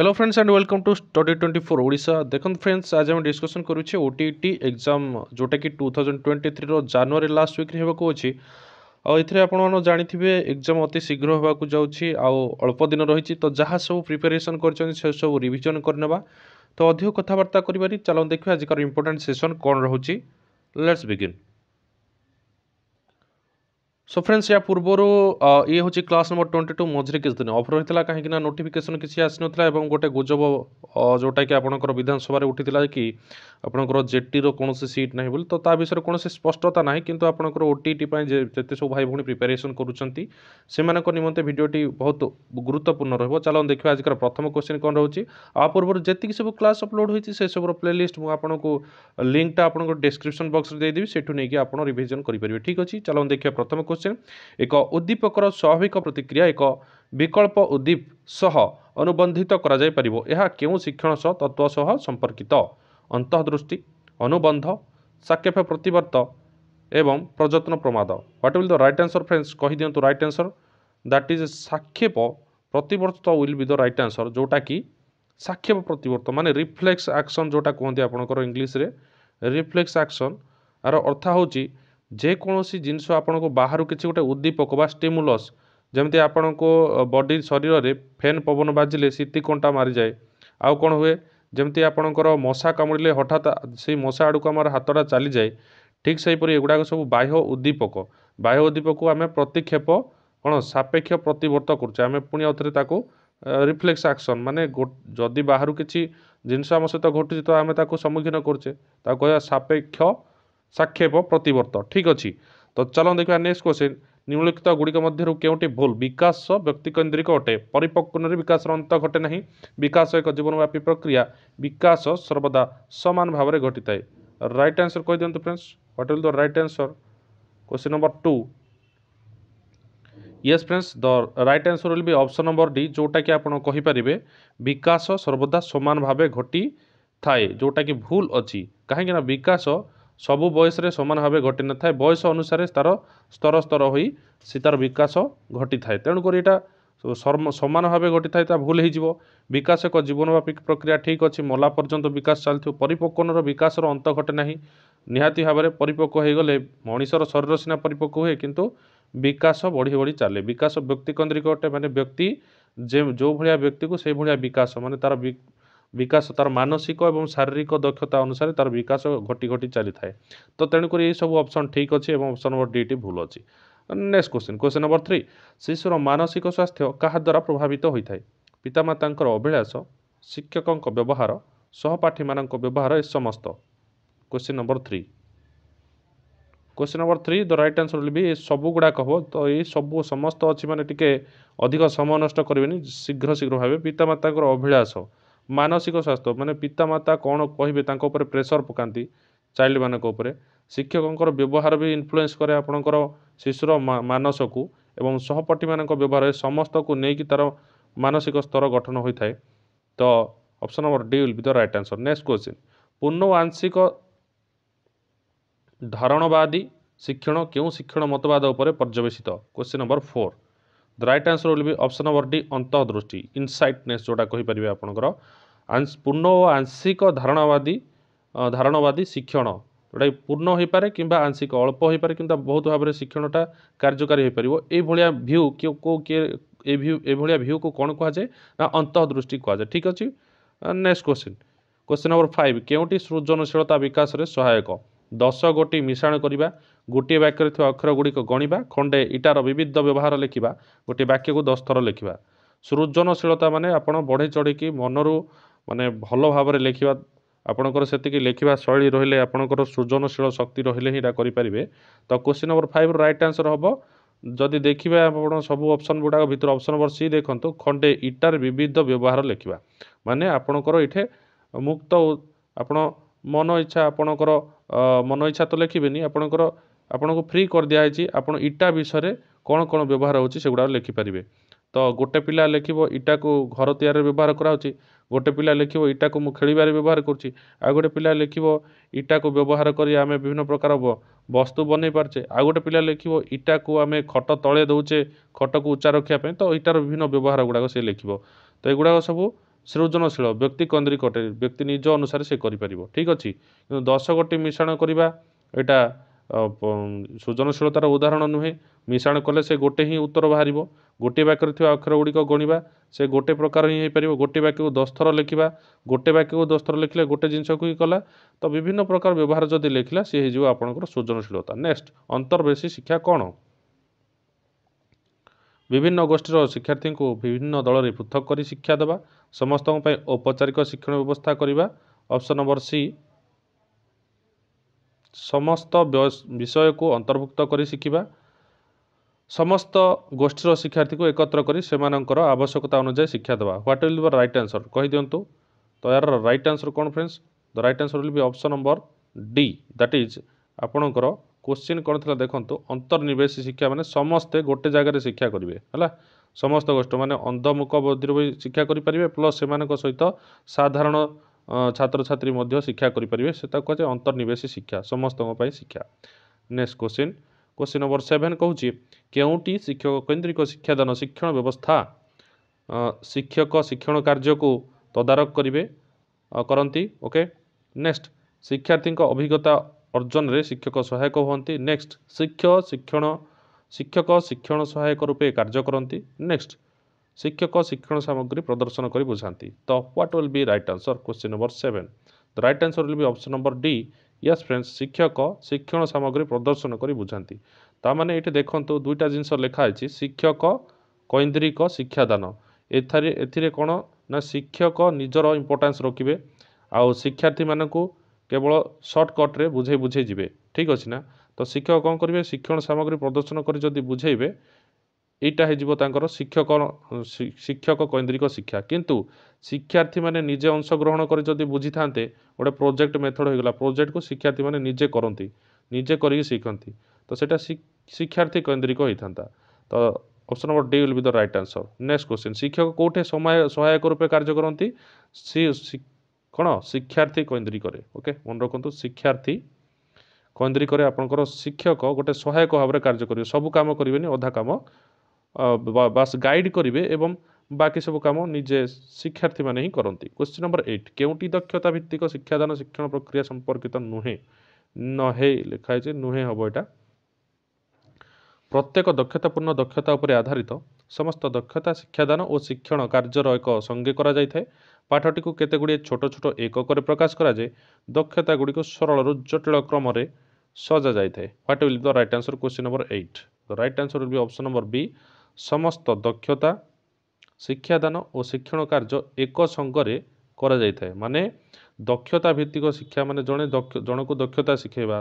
hello friends and welcome to study twenty four Odisha দেখুন friends আজ আমি ডিসকসন করুছে ওটিইটি এক্সাম ଯେଉଁଟାକି ଟୁ ଥାଉଜେଣ୍ଡ ଟ୍ୱେଣ୍ଟି ଥ୍ରୀର ଜାନୁଆରୀ ଲାଷ୍ଟ ୱିକ୍ରେ ହେବାକୁ ଅଛି ଆଉ ଏଥିରେ ଆପଣମାନେ ଜାଣିଥିବେ ଏକ୍ଜାମ୍ ଅତି ଶୀଘ୍ର ହେବାକୁ ଯାଉଛି ଆଉ ଅଳ୍ପ ଦିନ ରହିଛି ତ ଯାହା ସବୁ ପ୍ରିପାରେସନ୍ କରିଛନ୍ତି ସେସବୁ ରିଭିଜନ୍ କରିନେବା ତ ଅଧିକ କଥାବାର୍ତ୍ତା କରିବାନି ଚାଲନ୍ତୁ ଦେଖିବା ଆଜିକାର ଇମ୍ପୋର୍ଟାଣ୍ଟ ସେସନ୍ କ'ଣ ରହୁଛି ଲେଟ୍ସ ବିଗିନ୍ ସୋ ଫ୍ରେଣ୍ଡସ୍ ଏହା ପୂର୍ବରୁ ଇଏ ହେଉଛି କ୍ଲାସ୍ ନମ୍ବର ଟ୍ୱେଣ୍ଟି ଟୁ ମଝିରେ କିଛି ଦିନ ଅଫ୍ ରହିଥିଲା କାହିଁକି ନା ନୋଟିଫିକେସନ୍ କିଛି ଆସିନଥିଲା ଏବଂ ଗୋଟେ ଗୁଜବ ଯେଉଁଟାକି ଆପଣଙ୍କର ବିଧାନସଭାରେ ଉଠିଥିଲା କି ଆପଣଙ୍କର ଜେଟିର କୌଣସି ସିଟ୍ ନାହିଁ ବୋଲି ତ ତା ବିଷୟରେ କୌଣସି ସ୍ପଷ୍ଟତା ନାହିଁ କିନ୍ତୁ ଆପଣଙ୍କର ଓ ଟି ଟି ପାଇଁ ଯେତେ ସବୁ ଭାଇ ଭଉଣୀ ପ୍ରିପାରେସନ୍ କରୁଛନ୍ତି ସେମାନଙ୍କ ନିମନ୍ତେ ଭିଡ଼ିଓଟି ବହୁତ ଗୁରୁତ୍ୱପୂର୍ଣ୍ଣ ରହିବ ଚାଲନ୍ତୁ ଦେଖିବା ଆଜିକାର ପ୍ରଥମ କ୍ୱେଶ୍ଚିନ୍ କ'ଣ ରହୁଛି ଆ ପୂର୍ବରୁ ଯେତିକି ସବୁ କ୍ଲାସ୍ ଅପଲୋଡ଼ ହୋଇଛି ସେସବୁର ପ୍ଲେଲିଷ୍ଟ ମୁଁ ଆପଣଙ୍କୁ ଲିଙ୍କଟା ଆପଣଙ୍କ ଡେସ୍କ୍ରିପସନ୍ ବକ୍ସରେ ଦେଇଦେବି ସେଠୁ ନେଇକି ଆପଣ ରିଭିଜନ୍ କରିପାରିବେ ଠିକ୍ ଅଛି ଚାଲନ୍ତୁ ଦେଖିବା ପ୍ରଥମ ହୁସେନ ଏକ ଉଦ୍ଦୀପକର ସ୍ୱାଭାବିକ ପ୍ରତିକ୍ରିୟା ଏକ ବିକଳ୍ପ ଉଦ୍ଦୀପ ସହ ଅନୁବନ୍ଧିତ କରାଯାଇପାରିବ ଏହା କେଉଁ ଶିକ୍ଷଣ ସହ ତତ୍ତ୍ୱ ସହ ସମ୍ପର୍କିତ ଅନ୍ତଃଦୃଷ୍ଟି ଅନୁବନ୍ଧ ସାକ୍ଷେପ ପ୍ରତିବର୍ତ୍ତ ଏବଂ ପ୍ରଯତ୍ନ ପ୍ରମାଦ what will the right answer friends କହିଦିଅନ୍ତୁ ରାଇଟ୍ ଆନ୍ସର ଦାଟ୍ ଇଜ୍ ସାକ୍ଷେପ ପ୍ରତିବର୍ତ୍ତ will be the right answer ଯେଉଁଟାକି ସାକ୍ଷେପ ପ୍ରତିବର୍ତ୍ତ ମାନେ ରିଫ୍ଲେକ୍ସ ଆକ୍ସନ୍ ଯେଉଁଟା କୁହନ୍ତି ଆପଣଙ୍କର ଇଂଲିଶରେ ରିଫ୍ଲେକ୍ସ ଆକ୍ସନ୍ ଆର ଅର୍ଥ ହେଉଛି ଯେକୌଣସି ଜିନିଷ ଆପଣଙ୍କୁ ବାହାରୁ କିଛି ଗୋଟେ ଉଦ୍ଦୀପକ ବା ଷ୍ଟିମୁଲସ୍ ଯେମିତି ଆପଣଙ୍କୁ ବଡ଼ି ଶରୀରରେ ଫ୍ୟାନ୍ ପବନ ବାଜିଲେ ଶୀତି କଣ୍ଟା ମାରିଯାଏ ଆଉ କ'ଣ ହୁଏ ଯେମିତି ଆପଣଙ୍କର ମଶା କାମୁଡ଼ିଲେ ହଠାତ୍ ସେଇ ମଶା ଆଡ଼କୁ ଆମର ହାତଟା ଚାଲିଯାଏ ଠିକ୍ ସେହିପରି ଏଗୁଡ଼ାକ ସବୁ ବାହ୍ୟ ଉଦ୍ଦୀପକ ବାହ୍ୟ ଉଦ୍ଦୀପକକୁ ଆମେ ପ୍ରତିକ୍ଷେପ କ'ଣ ସାପେକ୍ଷ ପ୍ରତିବର୍ତ୍ତ କରୁଛେ ଆମେ ପୁଣି ଆଉଥରେ ତାକୁ ରିଫ୍ଲେକ୍ସ ଆକ୍ସନ୍ ମାନେ ଯଦି ବାହାରୁ କିଛି ଜିନିଷ ଆମ ସହିତ ଘଟୁଛି ତ ଆମେ ତାକୁ ସମ୍ମୁଖୀନ କରୁଛେ ତାକୁ କହିବା ସାପେକ୍ଷ ସାକ୍ଷେପ ପ୍ରତିବର୍ତ୍ତ ଠିକ୍ ଅଛି ତ ଚାଲନ୍ତୁ ଦେଖିବା ନେକ୍ସଟ କ୍ୱେଶ୍ଚିନ୍ ନିମ୍ନଲିଖିତ ଗୁଡ଼ିକ ମଧ୍ୟରୁ କେଉଁଟି ଭୁଲ ବିକାଶ ବ୍ୟକ୍ତିକେନ୍ଦ୍ରିକ ଅଟେ ପରିପକ୍ୱନରେ ବିକାଶର ଅନ୍ତ ଘଟେ ନାହିଁ ବିକାଶ ଏକ ଜୀବନବ୍ୟାପୀ ପ୍ରକ୍ରିୟା ବିକାଶ ସର୍ବଦା ସମାନ ଭାବରେ ଘଟିଥାଏ ରାଇଟ୍ ଆନ୍ସର କହିଦିଅନ୍ତୁ friends what will the right answer question number two yes friends the right answer will be option number D ଯେଉଁଟାକି ଆପଣ କହିପାରିବେ ବିକାଶ ସର୍ବଦା ସମାନ ଭାବେ ଘଟିଥାଏ ଯେଉଁଟାକି ଭୁଲ ଅଛି କାହିଁକିନା ବିକାଶ ସବୁ ବୟସରେ ସମାନ ଭାବେ ଘଟିନଥାଏ ବୟସ ଅନୁସାରେ ତା'ର ସ୍ତର ସ୍ତର ହୋଇ ସେ ତା'ର ବିକାଶ ଘଟିଥାଏ ତେଣୁକରି ଏଇଟା ସମାନ ଭାବେ ଘଟିଥାଏ ତା ଭୁଲ ହେଇଯିବ ବିକାଶ ଏକ ଜୀବନ ପ୍ରକ୍ରିୟା ଠିକ୍ ଅଛି ମଲା ପର୍ଯ୍ୟନ୍ତ ବିକାଶ ଚାଲିଥିବ ପରିପକ୍ୱନର ବିକାଶର ଅନ୍ତ ଘଟେ ନାହିଁ ନିହାତି ଭାବରେ ପରିପକ୍ୱ ହେଇଗଲେ ମଣିଷର ଶରୀର ସିନା ପରିପକ୍ୱ ହୁଏ କିନ୍ତୁ ବିକାଶ ବଢ଼ି ବଢ଼ି ଚାଲେ ବିକାଶ ବ୍ୟକ୍ତିକନ୍ଦ୍ରିକ ଅଟେ ମାନେ ବ୍ୟକ୍ତି ଯେ ଯେଉଁ ଭଳିଆ ବ୍ୟକ୍ତିକୁ ସେଇ ଭଳିଆ ବିକାଶ ମାନେ ତା'ର ବିକାଶ ତାର ମାନସିକ ଏବଂ ଶାରୀରିକ ଦକ୍ଷତା ଅନୁସାରେ ତାର ବିକାଶ ଘଟି ଘଟି ଚାଲିଥାଏ ତ ତେଣୁକରି ଏହିସବୁ ଅପସନ୍ ଠିକ୍ ଅଛି ଏବଂ ଅପସନ୍ ନମ୍ବର ଡିଟି ଭୁଲ ଅଛି next question question number three ଶିଶୁର ମାନସିକ ସ୍ୱାସ୍ଥ୍ୟ କାହା ଦ୍ୱାରା ପ୍ରଭାବିତ ହୋଇଥାଏ ପିତାମାତାଙ୍କର ଅଭିଳାଷ ଶିକ୍ଷକଙ୍କ ବ୍ୟବହାର ସହପାଠୀମାନଙ୍କ ବ୍ୟବହାର ଏ ସମସ୍ତ question number three question number three the right answer be ଏ ସବୁ ଗୁଡ଼ାକ ହେବ ତ ଏଇ ସବୁ ସମସ୍ତ ଅଛି ମାନେ ଟିକେ ଅଧିକ ସମୟ ନଷ୍ଟ କରିବେନି ଶୀଘ୍ର ଶୀଘ୍ର ଭାବେ ପିତାମାତାଙ୍କର ଅଭିଳାଷ ମାନସିକ ସ୍ୱାସ୍ଥ୍ୟ ମାନେ ପିତାମାତା କ'ଣ କହିବେ ତାଙ୍କ ଉପରେ ପ୍ରେସର ପକାନ୍ତି ଚାଇଲ୍ଡମାନଙ୍କ ଉପରେ ଶିକ୍ଷକଙ୍କର ବ୍ୟବହାର ବି ଇନଫ୍ଲୁଏନ୍ସ କରେ ଆପଣଙ୍କର ଶିଶୁର ମାନସକୁ ଏବଂ ସହପାଠୀମାନଙ୍କ ବ୍ୟବହାର ସମସ୍ତଙ୍କୁ ନେଇକି ତା'ର ମାନସିକ ସ୍ତର ଗଠନ ହୋଇଥାଏ ତ option number D will be the right answer next question ଆଂଶିକ ଧାରଣବାଦୀ ଶିକ୍ଷଣ କେଉଁ ଶିକ୍ଷଣ ମତବାଦ ଉପରେ ପର୍ଯ୍ୟବେସିତ question number four the right answer will be option number D ଅନ୍ତଃଦୃଷ୍ଟି ଇନସାଇଟନେସ୍ ଯେଉଁଟା କହିପାରିବେ ଆପଣଙ୍କର ପୂର୍ଣ୍ଣ ଓ ଆଂଶିକ ଧାରଣାବାଦୀ ଧାରଣବାଦୀ ଶିକ୍ଷଣ ଯେଉଁଟାକି ପୂର୍ଣ୍ଣ ହୋଇପାରେ କିମ୍ବା ଆଂଶିକ ଅଳ୍ପ ହୋଇପାରେ କିମ୍ବା ବହୁତ ଭାବରେ ଶିକ୍ଷଣଟା କାର୍ଯ୍ୟକାରୀ ହୋଇପାରିବ ଏଇଭଳିଆ ଭ୍ୟୁ କେଉଁ କିଏ ଏ ଭ୍ୟୁ ଏଭଳିଆ ଭ୍ୟୁକୁ କ'ଣ କୁହାଯାଏ ନା ଅନ୍ତଃଦୃଷ୍ଟି କୁହାଯାଏ ଠିକ୍ ଅଛି next question question number five କେଉଁଟି ସୃଜନଶୀଳତା ବିକାଶରେ ସହାୟକ ଦଶ ଗୋଟି ମିଶାଣ କରିବା ଗୋଟିଏ ବାକ୍ୟରେ ଥିବା ଅକ୍ଷର ଗୁଡ଼ିକ ଗଣିବା ଖଣ୍ଡେ ଇଟାର ବିବିଧ ବ୍ୟବହାର ଲେଖିବା ଗୋଟିଏ ବାକ୍ୟକୁ ଦଶ ଥର ଲେଖିବା ସୃଜନଶୀଳତା ମାନେ ଆପଣ ବଢ଼େଇ ଚଢ଼େଇକି ମନରୁ ମାନେ ଭଲ ଭାବରେ ଲେଖିବା ଆପଣଙ୍କର ସେତିକି ଲେଖିବା ଶୈଳୀ ରହିଲେ ଆପଣଙ୍କର ସୃଜନଶୀଳ ଶକ୍ତି ରହିଲେ ହିଁ ଏଇଟା କରିପାରିବେ ତ କୋଶ୍ଚିନ୍ ନମ୍ବର ଫାଇଭ୍ର ରାଇଟ୍ ଆନ୍ସର୍ ହେବ ଯଦି ଦେଖିବେ ଆପଣ ସବୁ ଅପସନ୍ ଗୁଡ଼ାକ ଭିତରୁ ଅପସନ୍ ନମ୍ବର ସି ଦେଖନ୍ତୁ ଖଣ୍ଡେ ଇଟାର ବିବିଧ ବ୍ୟବହାର ଲେଖିବା ମାନେ ଆପଣଙ୍କର ଏଠି ମୁକ୍ତ ଆପଣ ମନ ଇଚ୍ଛା ଆପଣଙ୍କର ମନ ଇଚ୍ଛା ତ ଲେଖିବେନି ଆପଣଙ୍କର ଆପଣଙ୍କୁ ଫ୍ରି କରିଦିଆହେଇଛି ଆପଣ ଇଟା ବିଷୟରେ କ'ଣ କ'ଣ ବ୍ୟବହାର ହେଉଛି ସେଗୁଡ଼ାକ ଲେଖିପାରିବେ ତ ଗୋଟେ ପିଲା ଲେଖିବ ଇଟାକୁ ଘର ତିଆରିରେ ବ୍ୟବହାର କରାହେଉଛି ଗୋଟେ ପିଲା ଲେଖିବ ଇଟାକୁ ମୁଁ ଖେଳିବାରେ ବ୍ୟବହାର କରୁଛି ଆଉ ଗୋଟେ ପିଲା ଲେଖିବ ଇଟାକୁ ବ୍ୟବହାର କରି ଆମେ ବିଭିନ୍ନ ପ୍ରକାର ବସ୍ତୁ ବନେଇ ପାରୁଛେ ଆଉ ଗୋଟେ ପିଲା ଲେଖିବ ଇଟାକୁ ଆମେ ଖଟ ତଳେ ଦେଉଛେ ଖଟକୁ ଉଚ୍ଚା ରଖିବା ପାଇଁ ତ ଇଟାର ବିଭିନ୍ନ ବ୍ୟବହାର ଗୁଡ଼ାକ ସେ ଲେଖିବ ତ ଏଗୁଡ଼ାକ ସବୁ ସୃଜନଶୀଳ ବ୍ୟକ୍ତି କେନ୍ଦ୍ରିକଟେ ବ୍ୟକ୍ତି ନିଜ ଅନୁସାରେ ସେ କରିପାରିବ ଠିକ୍ ଅଛି କିନ୍ତୁ ଦଶ ଗୋଟି ମିଶାଣ କରିବା ଏଇଟା ସୃଜନଶୀଳତାର ଉଦାହରଣ ନୁହେଁ ମିଶାଣ କଲେ ସେ ଗୋଟେ ହିଁ ଉତ୍ତର ବାହାରିବ ଗୋଟିଏ ବାକ୍ୟରେ ଥିବା ଅକ୍ଷର ଗୁଡ଼ିକ ଗଣିବା ସେ ଗୋଟେ ପ୍ରକାର ହିଁ ହେଇପାରିବ ଗୋଟେ ବାକ୍ୟକୁ ଦଶ ଥର ଲେଖିବା ଗୋଟେ ବାକ୍ୟକୁ ଦଶ ଥର ଲେଖିଲେ ଗୋଟେ ଜିନିଷକୁ ହିଁ କଲା ତ ବିଭିନ୍ନ ପ୍ରକାର ବ୍ୟବହାର ଯଦି ଲେଖିଲା ସିଏ ହେଇଯିବ ଆପଣଙ୍କର ସୃଜନଶୀଳତା ନେକ୍ସଟ ଅନ୍ତର୍ବେଶୀ ଶିକ୍ଷା କ'ଣ ବିଭିନ୍ନ ଗୋଷ୍ଠୀର ଶିକ୍ଷାର୍ଥୀଙ୍କୁ ବିଭିନ୍ନ ଦଳରେ ପୃଥକ କରି ଶିକ୍ଷା ଦେବା ସମସ୍ତଙ୍କ ପାଇଁ ଔପଚାରିକ ଶିକ୍ଷଣ ବ୍ୟବସ୍ଥା କରିବା ଅପ୍ସନ୍ ନମ୍ବର ସି ସମସ୍ତ ବିଷୟକୁ ଅନ୍ତର୍ଭୁକ୍ତ କରି ଶିଖିବା ସମସ୍ତ ଗୋଷ୍ଠୀର ଶିକ୍ଷାର୍ଥୀଙ୍କୁ ଏକତ୍ର କରି ସେମାନଙ୍କର ଆବଶ୍ୟକତା ଅନୁଯାୟୀ ଶିକ୍ଷା ଦେବା what will be right answer କହିଦିଅନ୍ତୁ ତ ଏହାର ରାଇଟ୍ ଆନ୍ସର୍ କ'ଣ friends the right answer will be option number D that is ଆପଣଙ୍କର କୋଶ୍ଚିନ୍ କ'ଣ ଥିଲା ଦେଖନ୍ତୁ ଅନ୍ତର୍ନିବେଶ ଶିକ୍ଷା ମାନେ ସମସ୍ତେ ଗୋଟେ ଜାଗାରେ ଶିକ୍ଷା କରିବେ ହେଲା ସମସ୍ତ ଗୋଷ୍ଠୀ ମାନେ ଅନ୍ଧମୁକ ବଧିର ବି ଶିକ୍ଷା କରିପାରିବେ ପ୍ଲସ୍ ସେମାନଙ୍କ ସହିତ ସାଧାରଣ ଛାତ୍ରଛାତ୍ରୀ ମଧ୍ୟ ଶିକ୍ଷା କରିପାରିବେ ସେ ତାକୁ କୁହାଯାଏ ଅନ୍ତର୍ନିବେଶ ଶିକ୍ଷା ସମସ୍ତଙ୍କ ପାଇଁ ଶିକ୍ଷା next question question number seven କହୁଛି କେଉଁଠି ଶିକ୍ଷକ କେନ୍ଦ୍ରିକ ଶିକ୍ଷାଦାନ ଶିକ୍ଷଣ ବ୍ୟବସ୍ଥା ଶିକ୍ଷକ ଶିକ୍ଷଣ କାର୍ଯ୍ୟକୁ ତଦାରଖ କରିବେ କରନ୍ତି ଓକେ ନେକ୍ସଟ ଶିକ୍ଷାର୍ଥୀଙ୍କ ଅଭିଜ୍ଞତା ଅର୍ଜନରେ ଶିକ୍ଷକ ସହାୟକ ହୁଅନ୍ତି ନେକ୍ସଟ ଶିକ୍ଷକ ଶିକ୍ଷଣ ଶିକ୍ଷକ ଶିକ୍ଷଣ ସହାୟକ ରୂପେ କାର୍ଯ୍ୟ କରନ୍ତି ନେକ୍ସଟ ଶିକ୍ଷକ ଶିକ୍ଷଣ ସାମଗ୍ରୀ ପ୍ରଦର୍ଶନ କରି ବୁଝାନ୍ତି ତ what will be right answer question number seven the right answer will be option number D yes friends ଶିକ୍ଷକ ଶିକ୍ଷଣ ସାମଗ୍ରୀ ପ୍ରଦର୍ଶନ କରି ବୁଝାନ୍ତି ତାମାନେ ଏଇଠି ଦେଖନ୍ତୁ ଦୁଇଟା ଜିନିଷ ଲେଖା ହେଇଛି ଶିକ୍ଷକ କୈନ୍ଦ୍ରିକ ଶିକ୍ଷାଦାନ ଏଥିରେ ଏଥିରେ କ'ଣ ନା ଶିକ୍ଷକ ନିଜର ଇମ୍ପୋର୍ଟାନ୍ସ ରଖିବେ ଆଉ ଶିକ୍ଷାର୍ଥୀମାନଙ୍କୁ କେବଳ ସର୍ଟକଟ୍ରେ ବୁଝେଇ ବୁଝେଇ ଯିବେ ଠିକ୍ ଅଛି ନା ତ ଶିକ୍ଷକ କ'ଣ କରିବେ ଶିକ୍ଷଣ ସାମଗ୍ରୀ ପ୍ରଦର୍ଶନ କରି ଯଦି ବୁଝେଇବେ ଏଇଟା ହେଇଯିବ ତାଙ୍କର ଶିକ୍ଷକ ଶିକ୍ଷକ କୈନ୍ଦ୍ରିକ ଶିକ୍ଷା କିନ୍ତୁ ଶିକ୍ଷାର୍ଥୀମାନେ ନିଜେ ଅଂଶଗ୍ରହଣ କରି ଯଦି ବୁଝିଥାନ୍ତେ ଗୋଟେ ପ୍ରୋଜେକ୍ଟ ମେଥଡ଼ ହେଇଗଲା ପ୍ରୋଜେକ୍ଟକୁ ଶିକ୍ଷାର୍ଥୀମାନେ ନିଜେ କରନ୍ତି ନିଜେ କରିକି ଶିଖନ୍ତି ତ ସେଇଟା ଶିକ୍ଷାର୍ଥୀ କୈନ୍ଦ୍ରିକ ହେଇଥାନ୍ତା ତ option number D will be the right answer next question শিক্ষক কোর্টে সহায়ক রূপে কার্য করতে କ'ଣ ଶିକ୍ଷାର୍ଥୀ କୈନ୍ଦ୍ରିକରେ ଓକେ ମନେ ରଖନ୍ତୁ ଶିକ୍ଷାର୍ଥୀ କୈନ୍ଦ୍ରିକରେ ଆପଣଙ୍କର ଶିକ୍ଷକ ଗୋଟେ ସହାୟକ ଭାବରେ କାର୍ଯ୍ୟ କରିବେ ସବୁ କାମ କରିବେନି ଅଧା କାମ ବାସ୍ ଗାଇଡ଼ କରିବେ ଏବଂ ବାକି ସବୁ କାମ ନିଜେ ଶିକ୍ଷାର୍ଥୀମାନେ ହିଁ କରନ୍ତି କ୍ୱେଶ୍ଚିନ୍ ନମ୍ବର ଏଇଟ୍ କେଉଁଟି ଦକ୍ଷତା ଭିତ୍ତିକ ଶିକ୍ଷାଦାନ ଶିକ୍ଷଣ ପ୍ରକ୍ରିୟା ସମ୍ପର୍କିତ ନୁହେଁ ନହେ ଲେଖା ହେଇଛି ନୁହେଁ ହେବ ଏଇଟା ପ୍ରତ୍ୟେକ ଦକ୍ଷତାପୂର୍ଣ୍ଣ ଦକ୍ଷତା ଉପରେ ଆଧାରିତ ସମସ୍ତ ଦକ୍ଷତା ଶିକ୍ଷାଦାନ ଓ ଶିକ୍ଷଣ କାର୍ଯ୍ୟର ଏକ ସଙ୍ଗେ କରାଯାଇଥାଏ ପାଠଟିକୁ କେତେଗୁଡ଼ିଏ ଛୋଟ ଛୋଟ ଏକକରେ ପ୍ରକାଶ କରାଯାଏ ଦକ୍ଷତା ଗୁଡ଼ିକୁ ସରଳରୁ ଜଟିଳ କ୍ରମରେ ସଜା ଯାଇଥାଏ what will the right answer question number eight the right answer be option number B ସମସ୍ତ ଦକ୍ଷତା ଶିକ୍ଷାଦାନ ଓ ଶିକ୍ଷଣ କାର୍ଯ୍ୟ ଏକ ସଙ୍ଗରେ କରାଯାଇଥାଏ ମାନେ ଦକ୍ଷତା ଭିତ୍ତିକ ଶିକ୍ଷା ମାନେ ଜଣେ ଜଣକୁ ଦକ୍ଷତା ଶିଖାଇବା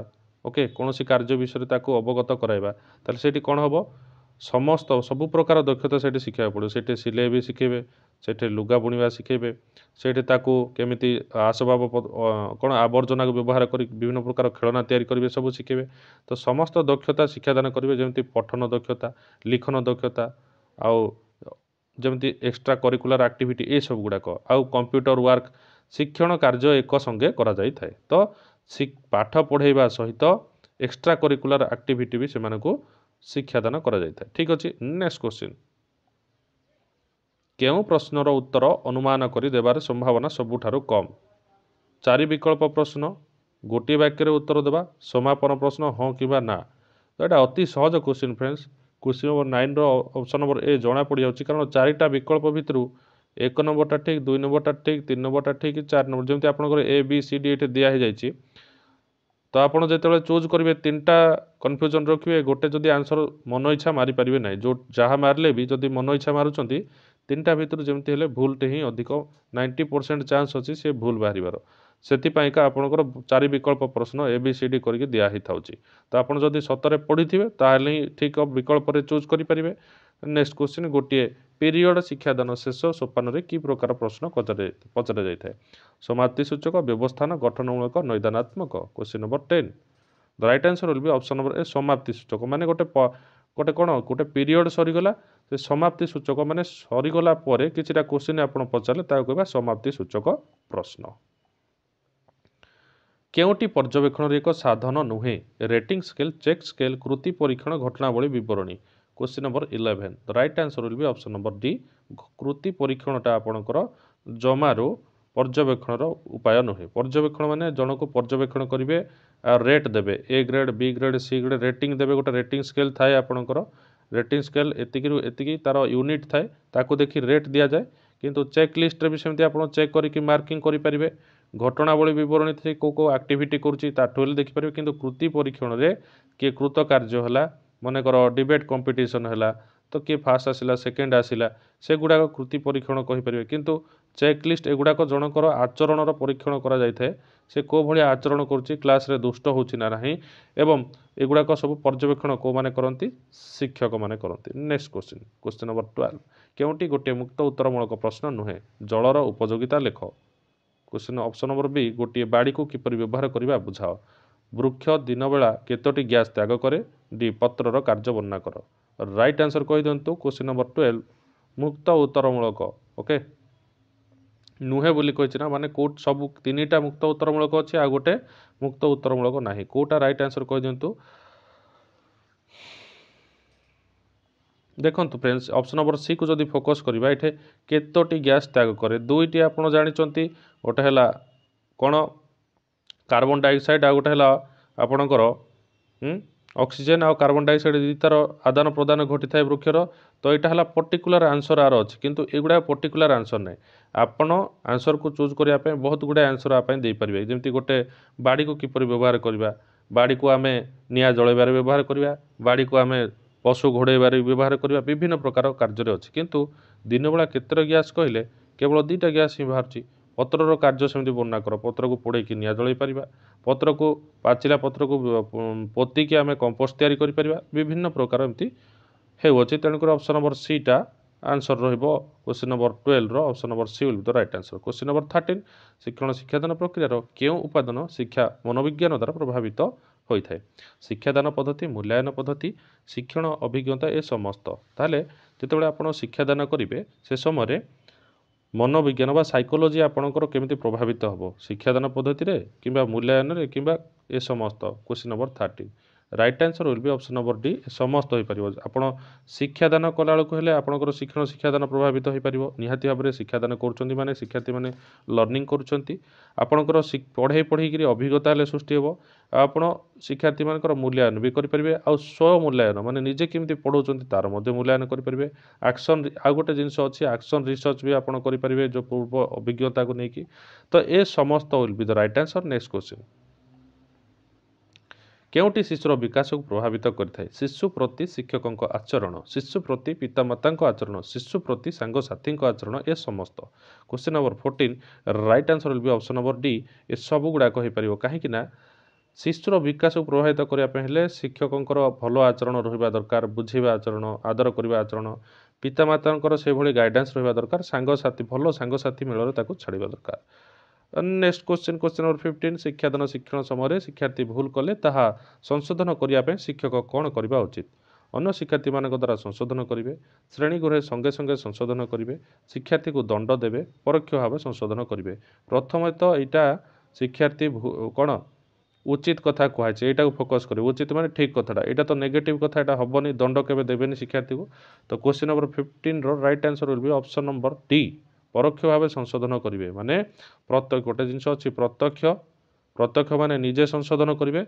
ଓକେ କୌଣସି କାର୍ଯ୍ୟ ବିଷୟରେ ତାକୁ ଅବଗତ କରାଇବା ତାହେଲେ ସେଇଠି କ'ଣ ହେବ ସମସ୍ତ ସବୁ ପ୍ରକାର ଦକ୍ଷତା ସେଇଠି ଶିଖାଇବାକୁ ପଡ଼ିବ ସେଇଠି ସିଲେଇ ବି ଶିଖାଇବେ ସେଠି ଲୁଗା ବୁଣିବା ଶିଖେଇବେ ସେଇଠି ତାକୁ କେମିତି ଆସବାବ କ'ଣ ଆବର୍ଜନାକୁ ବ୍ୟବହାର କରି ବିଭିନ୍ନ ପ୍ରକାର ଖେଳନା ତିଆରି କରିବେ ସବୁ ଶିଖେଇବେ ତ ସମସ୍ତ ଦକ୍ଷତା ଶିକ୍ଷାଦାନ କରିବେ ଯେମିତି ପଠନ ଦକ୍ଷତା ଲିଖନ ଦକ୍ଷତା ଆଉ ଯେମିତି ଏକ୍ସଟ୍ରା କରିକୁଲାର ଆକ୍ଟିଭିଟି ଏସବୁ ଗୁଡ଼ାକ ଆଉ କମ୍ପ୍ୟୁଟର ୱାର୍କ ଶିକ୍ଷଣ କାର୍ଯ୍ୟ ଏକ ସଙ୍ଗେ କରାଯାଇଥାଏ ତ ପାଠ ପଢ଼େଇବା ସହିତ ଏକ୍ସଟ୍ରା କରିକୁଲାର ଆକ୍ଟିଭିଟି ବି ସେମାନଙ୍କୁ ଶିକ୍ଷାଦାନ କରାଯାଇଥାଏ ଠିକ୍ ଅଛି ନେକ୍ସଟ କୋଶ୍ଚିନ୍ କେଉଁ ପ୍ରଶ୍ନର ଉତ୍ତର ଅନୁମାନ କରି ଦେବାର ସମ୍ଭାବନା ସବୁଠାରୁ କମ୍ ଚାରି ବିକଳ୍ପ ପ୍ରଶ୍ନ ଗୋଟିଏ ବାକ୍ୟରେ ଉତ୍ତର ଦେବା ସମାପନ ପ୍ରଶ୍ନ ହଁ କିମ୍ବା ନା ତ ଏଇଟା ଅତି ସହଜ କୋଶ୍ଚିନ୍ ଫ୍ରେଣ୍ଡସ୍ କୋଶ୍ଚିନ୍ ନମ୍ବର ନାଇନ୍ର ଅପସନ୍ ନମ୍ବର ଏ ଜଣାପଡ଼ିଯାଉଛି କାରଣ ଚାରିଟା ବିକଳ୍ପ ଭିତରୁ ଏକ ନମ୍ବରଟା ଠିକ୍ ଦୁଇ ନମ୍ବରଟା ଠିକ୍ ତିନି ନମ୍ବରଟା ଠିକ୍ ଚାରି ନମ୍ବର ଯେମିତି ଆପଣଙ୍କର ଏ ବି ସି ଡି ଏଠି ଦିଆ ହୋଇଯାଇଛି ତ ଆପଣ ଯେତେବେଳେ ଚୁଜ୍ କରିବେ ତିନିଟା କନଫ୍ୟୁଜନ୍ ରଖିବେ ଗୋଟେ ଯଦି ଆନ୍ସର୍ ମନ ଇଚ୍ଛା ମାରିପାରିବେ ନାହିଁ ଯେଉଁ ଯାହା ମାରିଲେ ବି ଯଦି ମନ ଇଚ୍ଛା ମାରୁଛନ୍ତି ତିନିଟା ଭିତରୁ ଯେମିତି ହେଲେ ଭୁଲଟି ହିଁ ଅଧିକ ନାଇଣ୍ଟି ପରସେଣ୍ଟ ଚାନ୍ସ ଅଛି ସେ ଭୁଲ ବାହାରିବାର ସେଥିପାଇଁକା ଆପଣଙ୍କର ଚାରି ବିକଳ୍ପ ପ୍ରଶ୍ନ ଏ ବି ସି ଡ଼ି କରିକି ଦିଆ ହେଇଥାଉଛି ତ ଆପଣ ଯଦି ସତରେ ପଢ଼ିଥିବେ ତାହେଲେ ହିଁ ଠିକ୍ ବିକଳ୍ପରେ ଚୁଜ୍ କରିପାରିବେ ନେକ୍ସଟ କ୍ୱେଶ୍ଚିନ୍ ଗୋଟିଏ ପିରିୟଡ଼ ଶିକ୍ଷାଦାନ ଶେଷ ସୋପାନରେ କି ପ୍ରକାର ପ୍ରଶ୍ନ ପଚରା ଯାଇଥାଏ ସମାପ୍ତି ସୂଚକ ବ୍ୟବସ୍ଥାନ ଗଠନମୂଳକ ନୈଦାନାତ୍ମକ question number ten the right answer will be option number A ସମାପ୍ତି ସୂଚକ ମାନେ ଗୋଟେ ଗୋଟେ କ'ଣ ଗୋଟେ ପିରିଅଡ଼ ସରିଗଲା ସେ ସମାପ୍ତି ସୂଚକ ମାନେ ସରିଗଲା ପରେ କିଛିଟା କ୍ୱେଶ୍ଚିନ୍ ଆପଣ ପଚାରିଲେ ତାକୁ କହିବା ସମାପ୍ତି ସୂଚକ ପ୍ରଶ୍ନ କେଉଁଟି ପର୍ଯ୍ୟବେକ୍ଷଣର ଏକ ସାଧନ ନୁହେଁ ରେଟିଂ ସ୍କେଲ୍ ଚେକ୍ ସ୍କେଲ୍ କୃତି ପରୀକ୍ଷଣ ଘଟଣାବଳୀ ବିବରଣୀ question number eleven right answer will be option number D କୃତି ପରୀକ୍ଷଣଟା ଆପଣଙ୍କର ଜମାରୁ ପର୍ଯ୍ୟବେକ୍ଷଣର ଉପାୟ ନୁହେଁ ପର୍ଯ୍ୟବେକ୍ଷଣ ମାନେ ଜଣକୁ ପର୍ଯ୍ୟବେକ୍ଷଣ କରିବେ ରେଟ୍ ଦେବେ A grade B grade C grade rating ଦେବେ ଗୋଟେ ରେଟିଂ ସ୍କେଲ୍ ଥାଏ ଆପଣଙ୍କର ରେଟିଂ ସ୍କେଲ୍ ଏତିକିରୁ ଏତିକି ତା'ର ୟୁନିଟ୍ ଥାଏ ତାକୁ ଦେଖି ରେଟ୍ ଦିଆଯାଏ କିନ୍ତୁ ଚେକ୍ ଲିଷ୍ଟରେ ବି ସେମିତି ଆପଣ ଚେକ୍ କରିକି ମାର୍କିଂ କରିପାରିବେ ଘଟଣାବଳୀ ବିବରଣୀ ଥିଲେ କେଉଁ କେଉଁ ଆକ୍ଟିଭିଟି କରୁଛି ତାଠୁ ହେଲେ ଦେଖିପାରିବେ କିନ୍ତୁ କୃତି ପରୀକ୍ଷଣରେ କିଏ କୃତ କାର୍ଯ୍ୟ ହେଲା ମନେକର ଡିବେଟ୍ କମ୍ପିଟିସନ୍ ହେଲା ତ କିଏ ଫାର୍ଷ୍ଟ ଆସିଲା ସେକେଣ୍ଡ ଆସିଲା ସେଗୁଡ଼ାକ କୃତି ପରୀକ୍ଷଣ କହିପାରିବେ କିନ୍ତୁ ଚେକଲିଷ୍ଟ ଏଗୁଡ଼ାକ ଜଣଙ୍କର ଆଚରଣର ପରୀକ୍ଷଣ କରାଯାଇଥାଏ ସେ କେଉଁ ଭଳିଆ ଆଚରଣ କରୁଛି କ୍ଲାସ୍ରେ ଦୁଷ୍ଟ ହେଉଛି ନା ନାହିଁ ଏବଂ ଏଗୁଡ଼ାକ ସବୁ ପର୍ଯ୍ୟବେକ୍ଷଣ କେଉଁମାନେ କରନ୍ତି ଶିକ୍ଷକମାନେ କରନ୍ତି next question question number twelve କେଉଁଟି ଗୋଟିଏ ମୁକ୍ତ ଉତ୍ତରମୂଳକ ପ୍ରଶ୍ନ ନୁହେଁ ଜଳର ଉପଯୋଗିତା ଲେଖ କୋଶ୍ଚିନ୍ ଅପସନ୍ ନମ୍ବର ବି ଗୋଟିଏ ବାଡ଼ିକୁ କିପରି ବ୍ୟବହାର କରିବା ବୁଝାଅ ବୃକ୍ଷ ଦିନବେଳା କେତୋଟି ଗ୍ୟାସ୍ ତ୍ୟାଗ କରେ ଡି ପତ୍ରର କାର୍ଯ୍ୟ ବର୍ଣ୍ଣନା କର ରାଇଟ୍ ଆନ୍ସର କହିଦିଅନ୍ତୁ କୋଶ୍ଚିନ୍ ନମ୍ବର ଟୁଏଲ୍ଭ ମୁକ୍ତ ଉତ୍ତରମୂଳକ ଓକେ ନୁହେଁ ବୋଲି କହିଛି ନା ମାନେ କେଉଁ ସବୁ ତିନିଟା ମୁକ୍ତ ଉତ୍ତରମୂଳକ ଅଛି ଆଉ ଗୋଟେ ମୁକ୍ତ ଉତ୍ତରମୂଳକ ନାହିଁ କେଉଁଟା ରାଇଟ୍ ଆନ୍ସର୍ କହିଦିଅନ୍ତୁ ଦେଖନ୍ତୁ ଫ୍ରେଣ୍ଡସ୍ ଅପସନ୍ ନମ୍ବର ସିକୁ ଯଦି ଫୋକସ୍ କରିବା ଏଠି କେତୋଟି ଗ୍ୟାସ୍ ତ୍ୟାଗ କରେ ଦୁଇଟି ଆପଣ ଜାଣିଛନ୍ତି ଗୋଟେ ହେଲା କ'ଣ କାର୍ବନ ଡାଇଅକ୍ସାଇଡ଼ ଆଉ ଗୋଟେ ହେଲା ଆପଣଙ୍କର ଅକ୍ସିଜେନ୍ ଆଉ କାର୍ବନ ଡାଇଅକ୍ସାଇଡ଼ ଦୁଇଟାର ଆଦାନ ପ୍ରଦାନ ଘଟିଥାଏ ବୃକ୍ଷର ତ ଏଇଟା ହେଲା ପର୍ଟିକୁଲାର ଆନ୍ସର୍ ଆର ଅଛି କିନ୍ତୁ ଏଗୁଡ଼ା ପର୍ଟିକୁଲାର ଆନ୍ସର୍ ନାହିଁ ଆପଣ ଆନ୍ସର୍କୁ ଚୁଜ୍ କରିବା ପାଇଁ ବହୁତ ଗୁଡ଼ାଏ ଆନ୍ସର୍ ଆପାଇଁ ଦେଇପାରିବେ ଯେମିତି ଗୋଟେ ବାଡ଼ିକୁ କିପରି ବ୍ୟବହାର କରିବା ବାଡ଼ିକୁ ଆମେ ନିଆଁ ଜଳେଇବାରେ ବ୍ୟବହାର କରିବା ବାଡ଼ିକୁ ଆମେ ପଶୁ ଘୋଡ଼େଇବାରେ ବ୍ୟବହାର କରିବା ବିଭିନ୍ନ ପ୍ରକାର କାର୍ଯ୍ୟରେ ଅଛି କିନ୍ତୁ ଦିନବେଳା କେତେଟା ଗ୍ୟାସ୍ କହିଲେ କେବଳ ଦୁଇଟା ଗ୍ୟାସ୍ ହିଁ ବାହାରୁଛି ପତ୍ରର କାର୍ଯ୍ୟ ସେମିତି ବର୍ଣ୍ଣନା କର ପତ୍ରକୁ ପୋଡ଼େଇକି ନିଆଁ ଜଳେଇ ପାରିବା ପତ୍ରକୁ ପାଚିଲା ପତ୍ରକୁ ପୋତିକି ଆମେ କମ୍ପୋଷ୍ଟ ତିଆରି କରିପାରିବା ବିଭିନ୍ନ ପ୍ରକାର ଏମିତି ହେଉଅଛି ତେଣୁକରି ଅପସନ୍ ନମ୍ବର ସିଟା ଆନ୍ସର ରହିବ କୋଶ୍ଚିନ୍ ନମ୍ବର ଟୁଏଲ୍ଭର option number C will the right answer question number thirteen ଶିକ୍ଷଣ ଶିକ୍ଷାଦାନ ପ୍ରକ୍ରିୟାର କେଉଁ ଉପାଦାନ ଶିକ୍ଷା ମନୋବିଜ୍ଞାନ ଦ୍ୱାରା ପ୍ରଭାବିତ ହୋଇଥାଏ ଶିକ୍ଷାଦାନ ପଦ୍ଧତି ମୂଲ୍ୟାୟନ ପଦ୍ଧତି ଶିକ୍ଷଣ ଅଭିଜ୍ଞତା ଏ ସମସ୍ତ ତାହେଲେ ଯେତେବେଳେ ଆପଣ ଶିକ୍ଷାଦାନ କରିବେ ସେ ସମୟରେ ମନୋବିଜ୍ଞାନ ବା ସାଇକୋଲୋଜି ଆପଣଙ୍କର କେମିତି ପ୍ରଭାବିତ ହେବ ଶିକ୍ଷାଦାନ ପଦ୍ଧତିରେ କିମ୍ବା ମୂଲ୍ୟାୟନରେ କିମ୍ବା ଏ ସମସ୍ତ question number thirteen right answer will be option number D ସମସ୍ତ ହୋଇପାରିବ ଆପଣ ଶିକ୍ଷାଦାନ କଲାବେଳକୁ ହେଲେ ଆପଣଙ୍କର ଶିକ୍ଷଣ ଶିକ୍ଷାଦାନ ପ୍ରଭାବିତ ହୋଇପାରିବ ନିହାତି ଭାବରେ ଶିକ୍ଷାଦାନ କରୁଛନ୍ତି ମାନେ ଶିକ୍ଷାର୍ଥୀମାନେ ଲର୍ଣ୍ଣିଂ କରୁଛନ୍ତି ଆପଣଙ୍କର ପଢ଼େଇ ପଢ଼େଇକିରି ଅଭିଜ୍ଞତା ହେଲେ ସୃଷ୍ଟି ହେବ ଆଉ ଆପଣ ଶିକ୍ଷାର୍ଥୀମାନଙ୍କର ମୂଲ୍ୟାୟନ ବି କରିପାରିବେ ଆଉ ସ୍ୱ ମୂଲ୍ୟାୟନ ମାନେ ନିଜେ କେମିତି ପଢ଼ାଉଛନ୍ତି ତା'ର ମଧ୍ୟ ମୂଲ୍ୟାୟନ କରିପାରିବେ ଆକ୍ସନ୍ ଆଉ ଗୋଟେ ଜିନିଷ ଅଛି ଆକ୍ସନ୍ ରିସର୍ଚ୍ଚ ବି ଆପଣ କରିପାରିବେ ଯେଉଁ ପୂର୍ବ ଅଭିଜ୍ଞତାକୁ ନେଇକି ତ ଏ ସମସ୍ତ will be the right answer next question କେଉଁଠି ଶିଶୁର ବିକାଶକୁ ପ୍ରଭାବିତ କରିଥାଏ ଶିଶୁ ପ୍ରତି ଶିକ୍ଷକଙ୍କ ଆଚରଣ ଶିଶୁ ପ୍ରତି ପିତାମାତାଙ୍କ ଆଚରଣ ଶିଶୁ ପ୍ରତି ସାଙ୍ଗସାଥିଙ୍କ ଆଚରଣ ଏ ସମସ୍ତ question number fourteen right answer be option number D ଏସବୁ ଗୁଡ଼ାକ ହୋଇପାରିବ କାହିଁକି ନା ଶିଶୁର ବିକାଶକୁ ପ୍ରଭାବିତ କରିବା ପାଇଁ ହେଲେ ଶିକ୍ଷକଙ୍କର ଭଲ ଆଚରଣ ରହିବା ଦରକାର ବୁଝେଇବା ଆଚରଣ ଆଦର କରିବା ଆଚରଣ ପିତାମାତାଙ୍କର ସେଭଳି ଗାଇଡ଼ାନ୍ସ ରହିବା ଦରକାର ସାଙ୍ଗସାଥି ଭଲ ସାଙ୍ଗସାଥି ମେଳରେ ତାକୁ ଛାଡ଼ିବା ଦରକାର next question question number fifteen ଶିକ୍ଷାଦାନ ଶିକ୍ଷଣ ସମୟରେ ଶିକ୍ଷାର୍ଥୀ ଭୁଲ କଲେ ତାହା ସଂଶୋଧନ କରିବା ପାଇଁ ଶିକ୍ଷକ କ'ଣ କରିବା ଉଚିତ ଅନ୍ୟ ଶିକ୍ଷାର୍ଥୀମାନଙ୍କ ଦ୍ୱାରା ସଂଶୋଧନ କରିବେ ଶ୍ରେଣୀଗୃହରେ ସଙ୍ଗେ ସଙ୍ଗେ ସଂଶୋଧନ କରିବେ ଶିକ୍ଷାର୍ଥୀଙ୍କୁ ଦଣ୍ଡ ଦେବେ ପରୋକ୍ଷ ଭାବେ ସଂଶୋଧନ କରିବେ ପ୍ରଥମେ ତ ଏଇଟା ଶିକ୍ଷାର୍ଥୀ କ'ଣ ଉଚିତ କଥା କୁହାଯାଇଛି ଏଇଟାକୁ ଫୋକସ୍ କରିବେ ଉଚିତ ମାନେ ଠିକ୍ କଥାଟା ଏଇଟା ତ ନେଗେଟିଭ୍ କଥା ଏଇଟା ହେବନି ଦଣ୍ଡ କେବେ ଦେବେନି ଶିକ୍ଷାର୍ଥୀକୁ ତ କୋଶ୍ଚିନ୍ ନମ୍ବର ଫିଫ୍ଟିନ୍ର right answer will be option number D ପରୋକ୍ଷ ଭାବେ ସଂଶୋଧନ କରିବେ ମାନେ ପ୍ରତ୍ୟକ୍ଷ ଗୋଟେ ଜିନିଷ ଅଛି ପ୍ରତ୍ୟକ୍ଷ ପ୍ରତ୍ୟକ୍ଷ ମାନେ ନିଜେ ସଂଶୋଧନ କରିବେ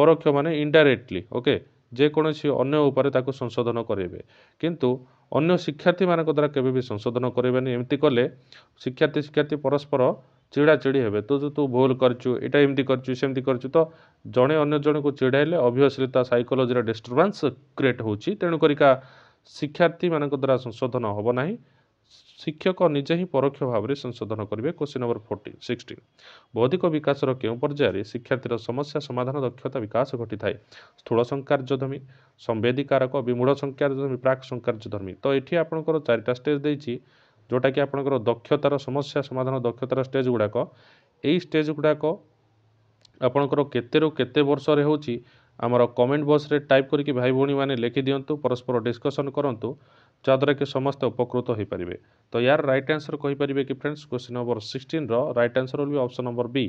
ପରୋକ୍ଷ ମାନେ ଇଣ୍ଡାଇରେକ୍ଟଲି ଓକେ ଯେକୌଣସି ଅନ୍ୟ ଉପରେ ତାକୁ ସଂଶୋଧନ କରେଇବେ କିନ୍ତୁ ଅନ୍ୟ ଶିକ୍ଷାର୍ଥୀମାନଙ୍କ ଦ୍ୱାରା କେବେ ବି ସଂଶୋଧନ କରେଇବେନି ଏମିତି କଲେ ଶିକ୍ଷାର୍ଥୀ ଶିକ୍ଷାର୍ଥୀ ପରସ୍ପର ଚିଡ଼ାଚିଡ଼ି ହେବେ ତୁ ତୁ ଭୁଲ କରିଛୁ ଏଇଟା ଏମିତି କରିଛୁ ସେମିତି କରିଛୁ ତ ଜଣେ ଅନ୍ୟ ଜଣକୁ ଚିଡ଼ାଇଲେ ଅଭିଅସ୍ଲି ତା ସାଇକୋଲୋଜିର ଡିଷ୍ଟର୍ବାନ୍ସ କ୍ରିଏଟ୍ ହେଉଛି ତେଣୁ କରିକା ଶିକ୍ଷାର୍ଥୀମାନଙ୍କ ଦ୍ୱାରା ସଂଶୋଧନ ହେବ ନାହିଁ ଶିକ୍ଷକ ନିଜେ ହିଁ ପରୋକ୍ଷ ଭାବରେ ସଂଶୋଧନ କରିବେ କୋଶ୍ଚିନ୍ ନମ୍ବର ଫୋର୍ଟି ସିକ୍ସଟିନ୍ ବୌଦ୍ଧିକ ବିକାଶର କେଉଁ ପର୍ଯ୍ୟାୟରେ ଶିକ୍ଷାର୍ଥୀର ସମସ୍ୟା ସମାଧାନ ଦକ୍ଷତା ବିକାଶ ଘଟିଥାଏ ସ୍ଥୂଳ ସଂକାର୍ଯ୍ୟଧର୍ମୀ ସମ୍ବେଦୀକାରକ ବିମୂଢ଼ ସଂକାର୍ଯ୍ୟଧର୍ମୀ ପ୍ରାକ୍ ସଂକାର୍ଯ୍ୟଧର୍ମୀ ତ ଏଠି ଆପଣଙ୍କର ଚାରିଟା ଷ୍ଟେଜ୍ ଦେଇଛି ଯେଉଁଟାକି ଆପଣଙ୍କର ଦକ୍ଷତାର ସମସ୍ୟା ସମାଧାନ ଦକ୍ଷତାର ଷ୍ଟେଜ୍ ଗୁଡ଼ାକ ଏଇ ଷ୍ଟେଜ୍ ଗୁଡ଼ାକ ଆପଣଙ୍କର କେତେରୁ କେତେ ବର୍ଷରେ ହେଉଛି ଆମର କମେଣ୍ଟ ବକ୍ସରେ ଟାଇପ୍ କରିକି ଭାଇ ଭଉଣୀମାନେ ଲେଖି ଦିଅନ୍ତୁ ପରସ୍ପର ଡିସ୍କସନ୍ କରନ୍ତୁ ଯାହାଦ୍ୱାରା କି ସମସ୍ତେ ଉପକୃତ ହୋଇପାରିବେ ତ ୟାର ରାଇଟ୍ ଆନ୍ସର୍ କହିପାରିବେ କି ଫ୍ରେଣ୍ଡସ୍ କ୍ୱେଶ୍ଚିନ୍ ନମ୍ବର ସିକ୍ସଟିନ୍ର ରାଇଟ୍ ଆନ୍ସର୍ ହେଲେ ଅପ୍ସନ୍ ନମ୍ବର ବି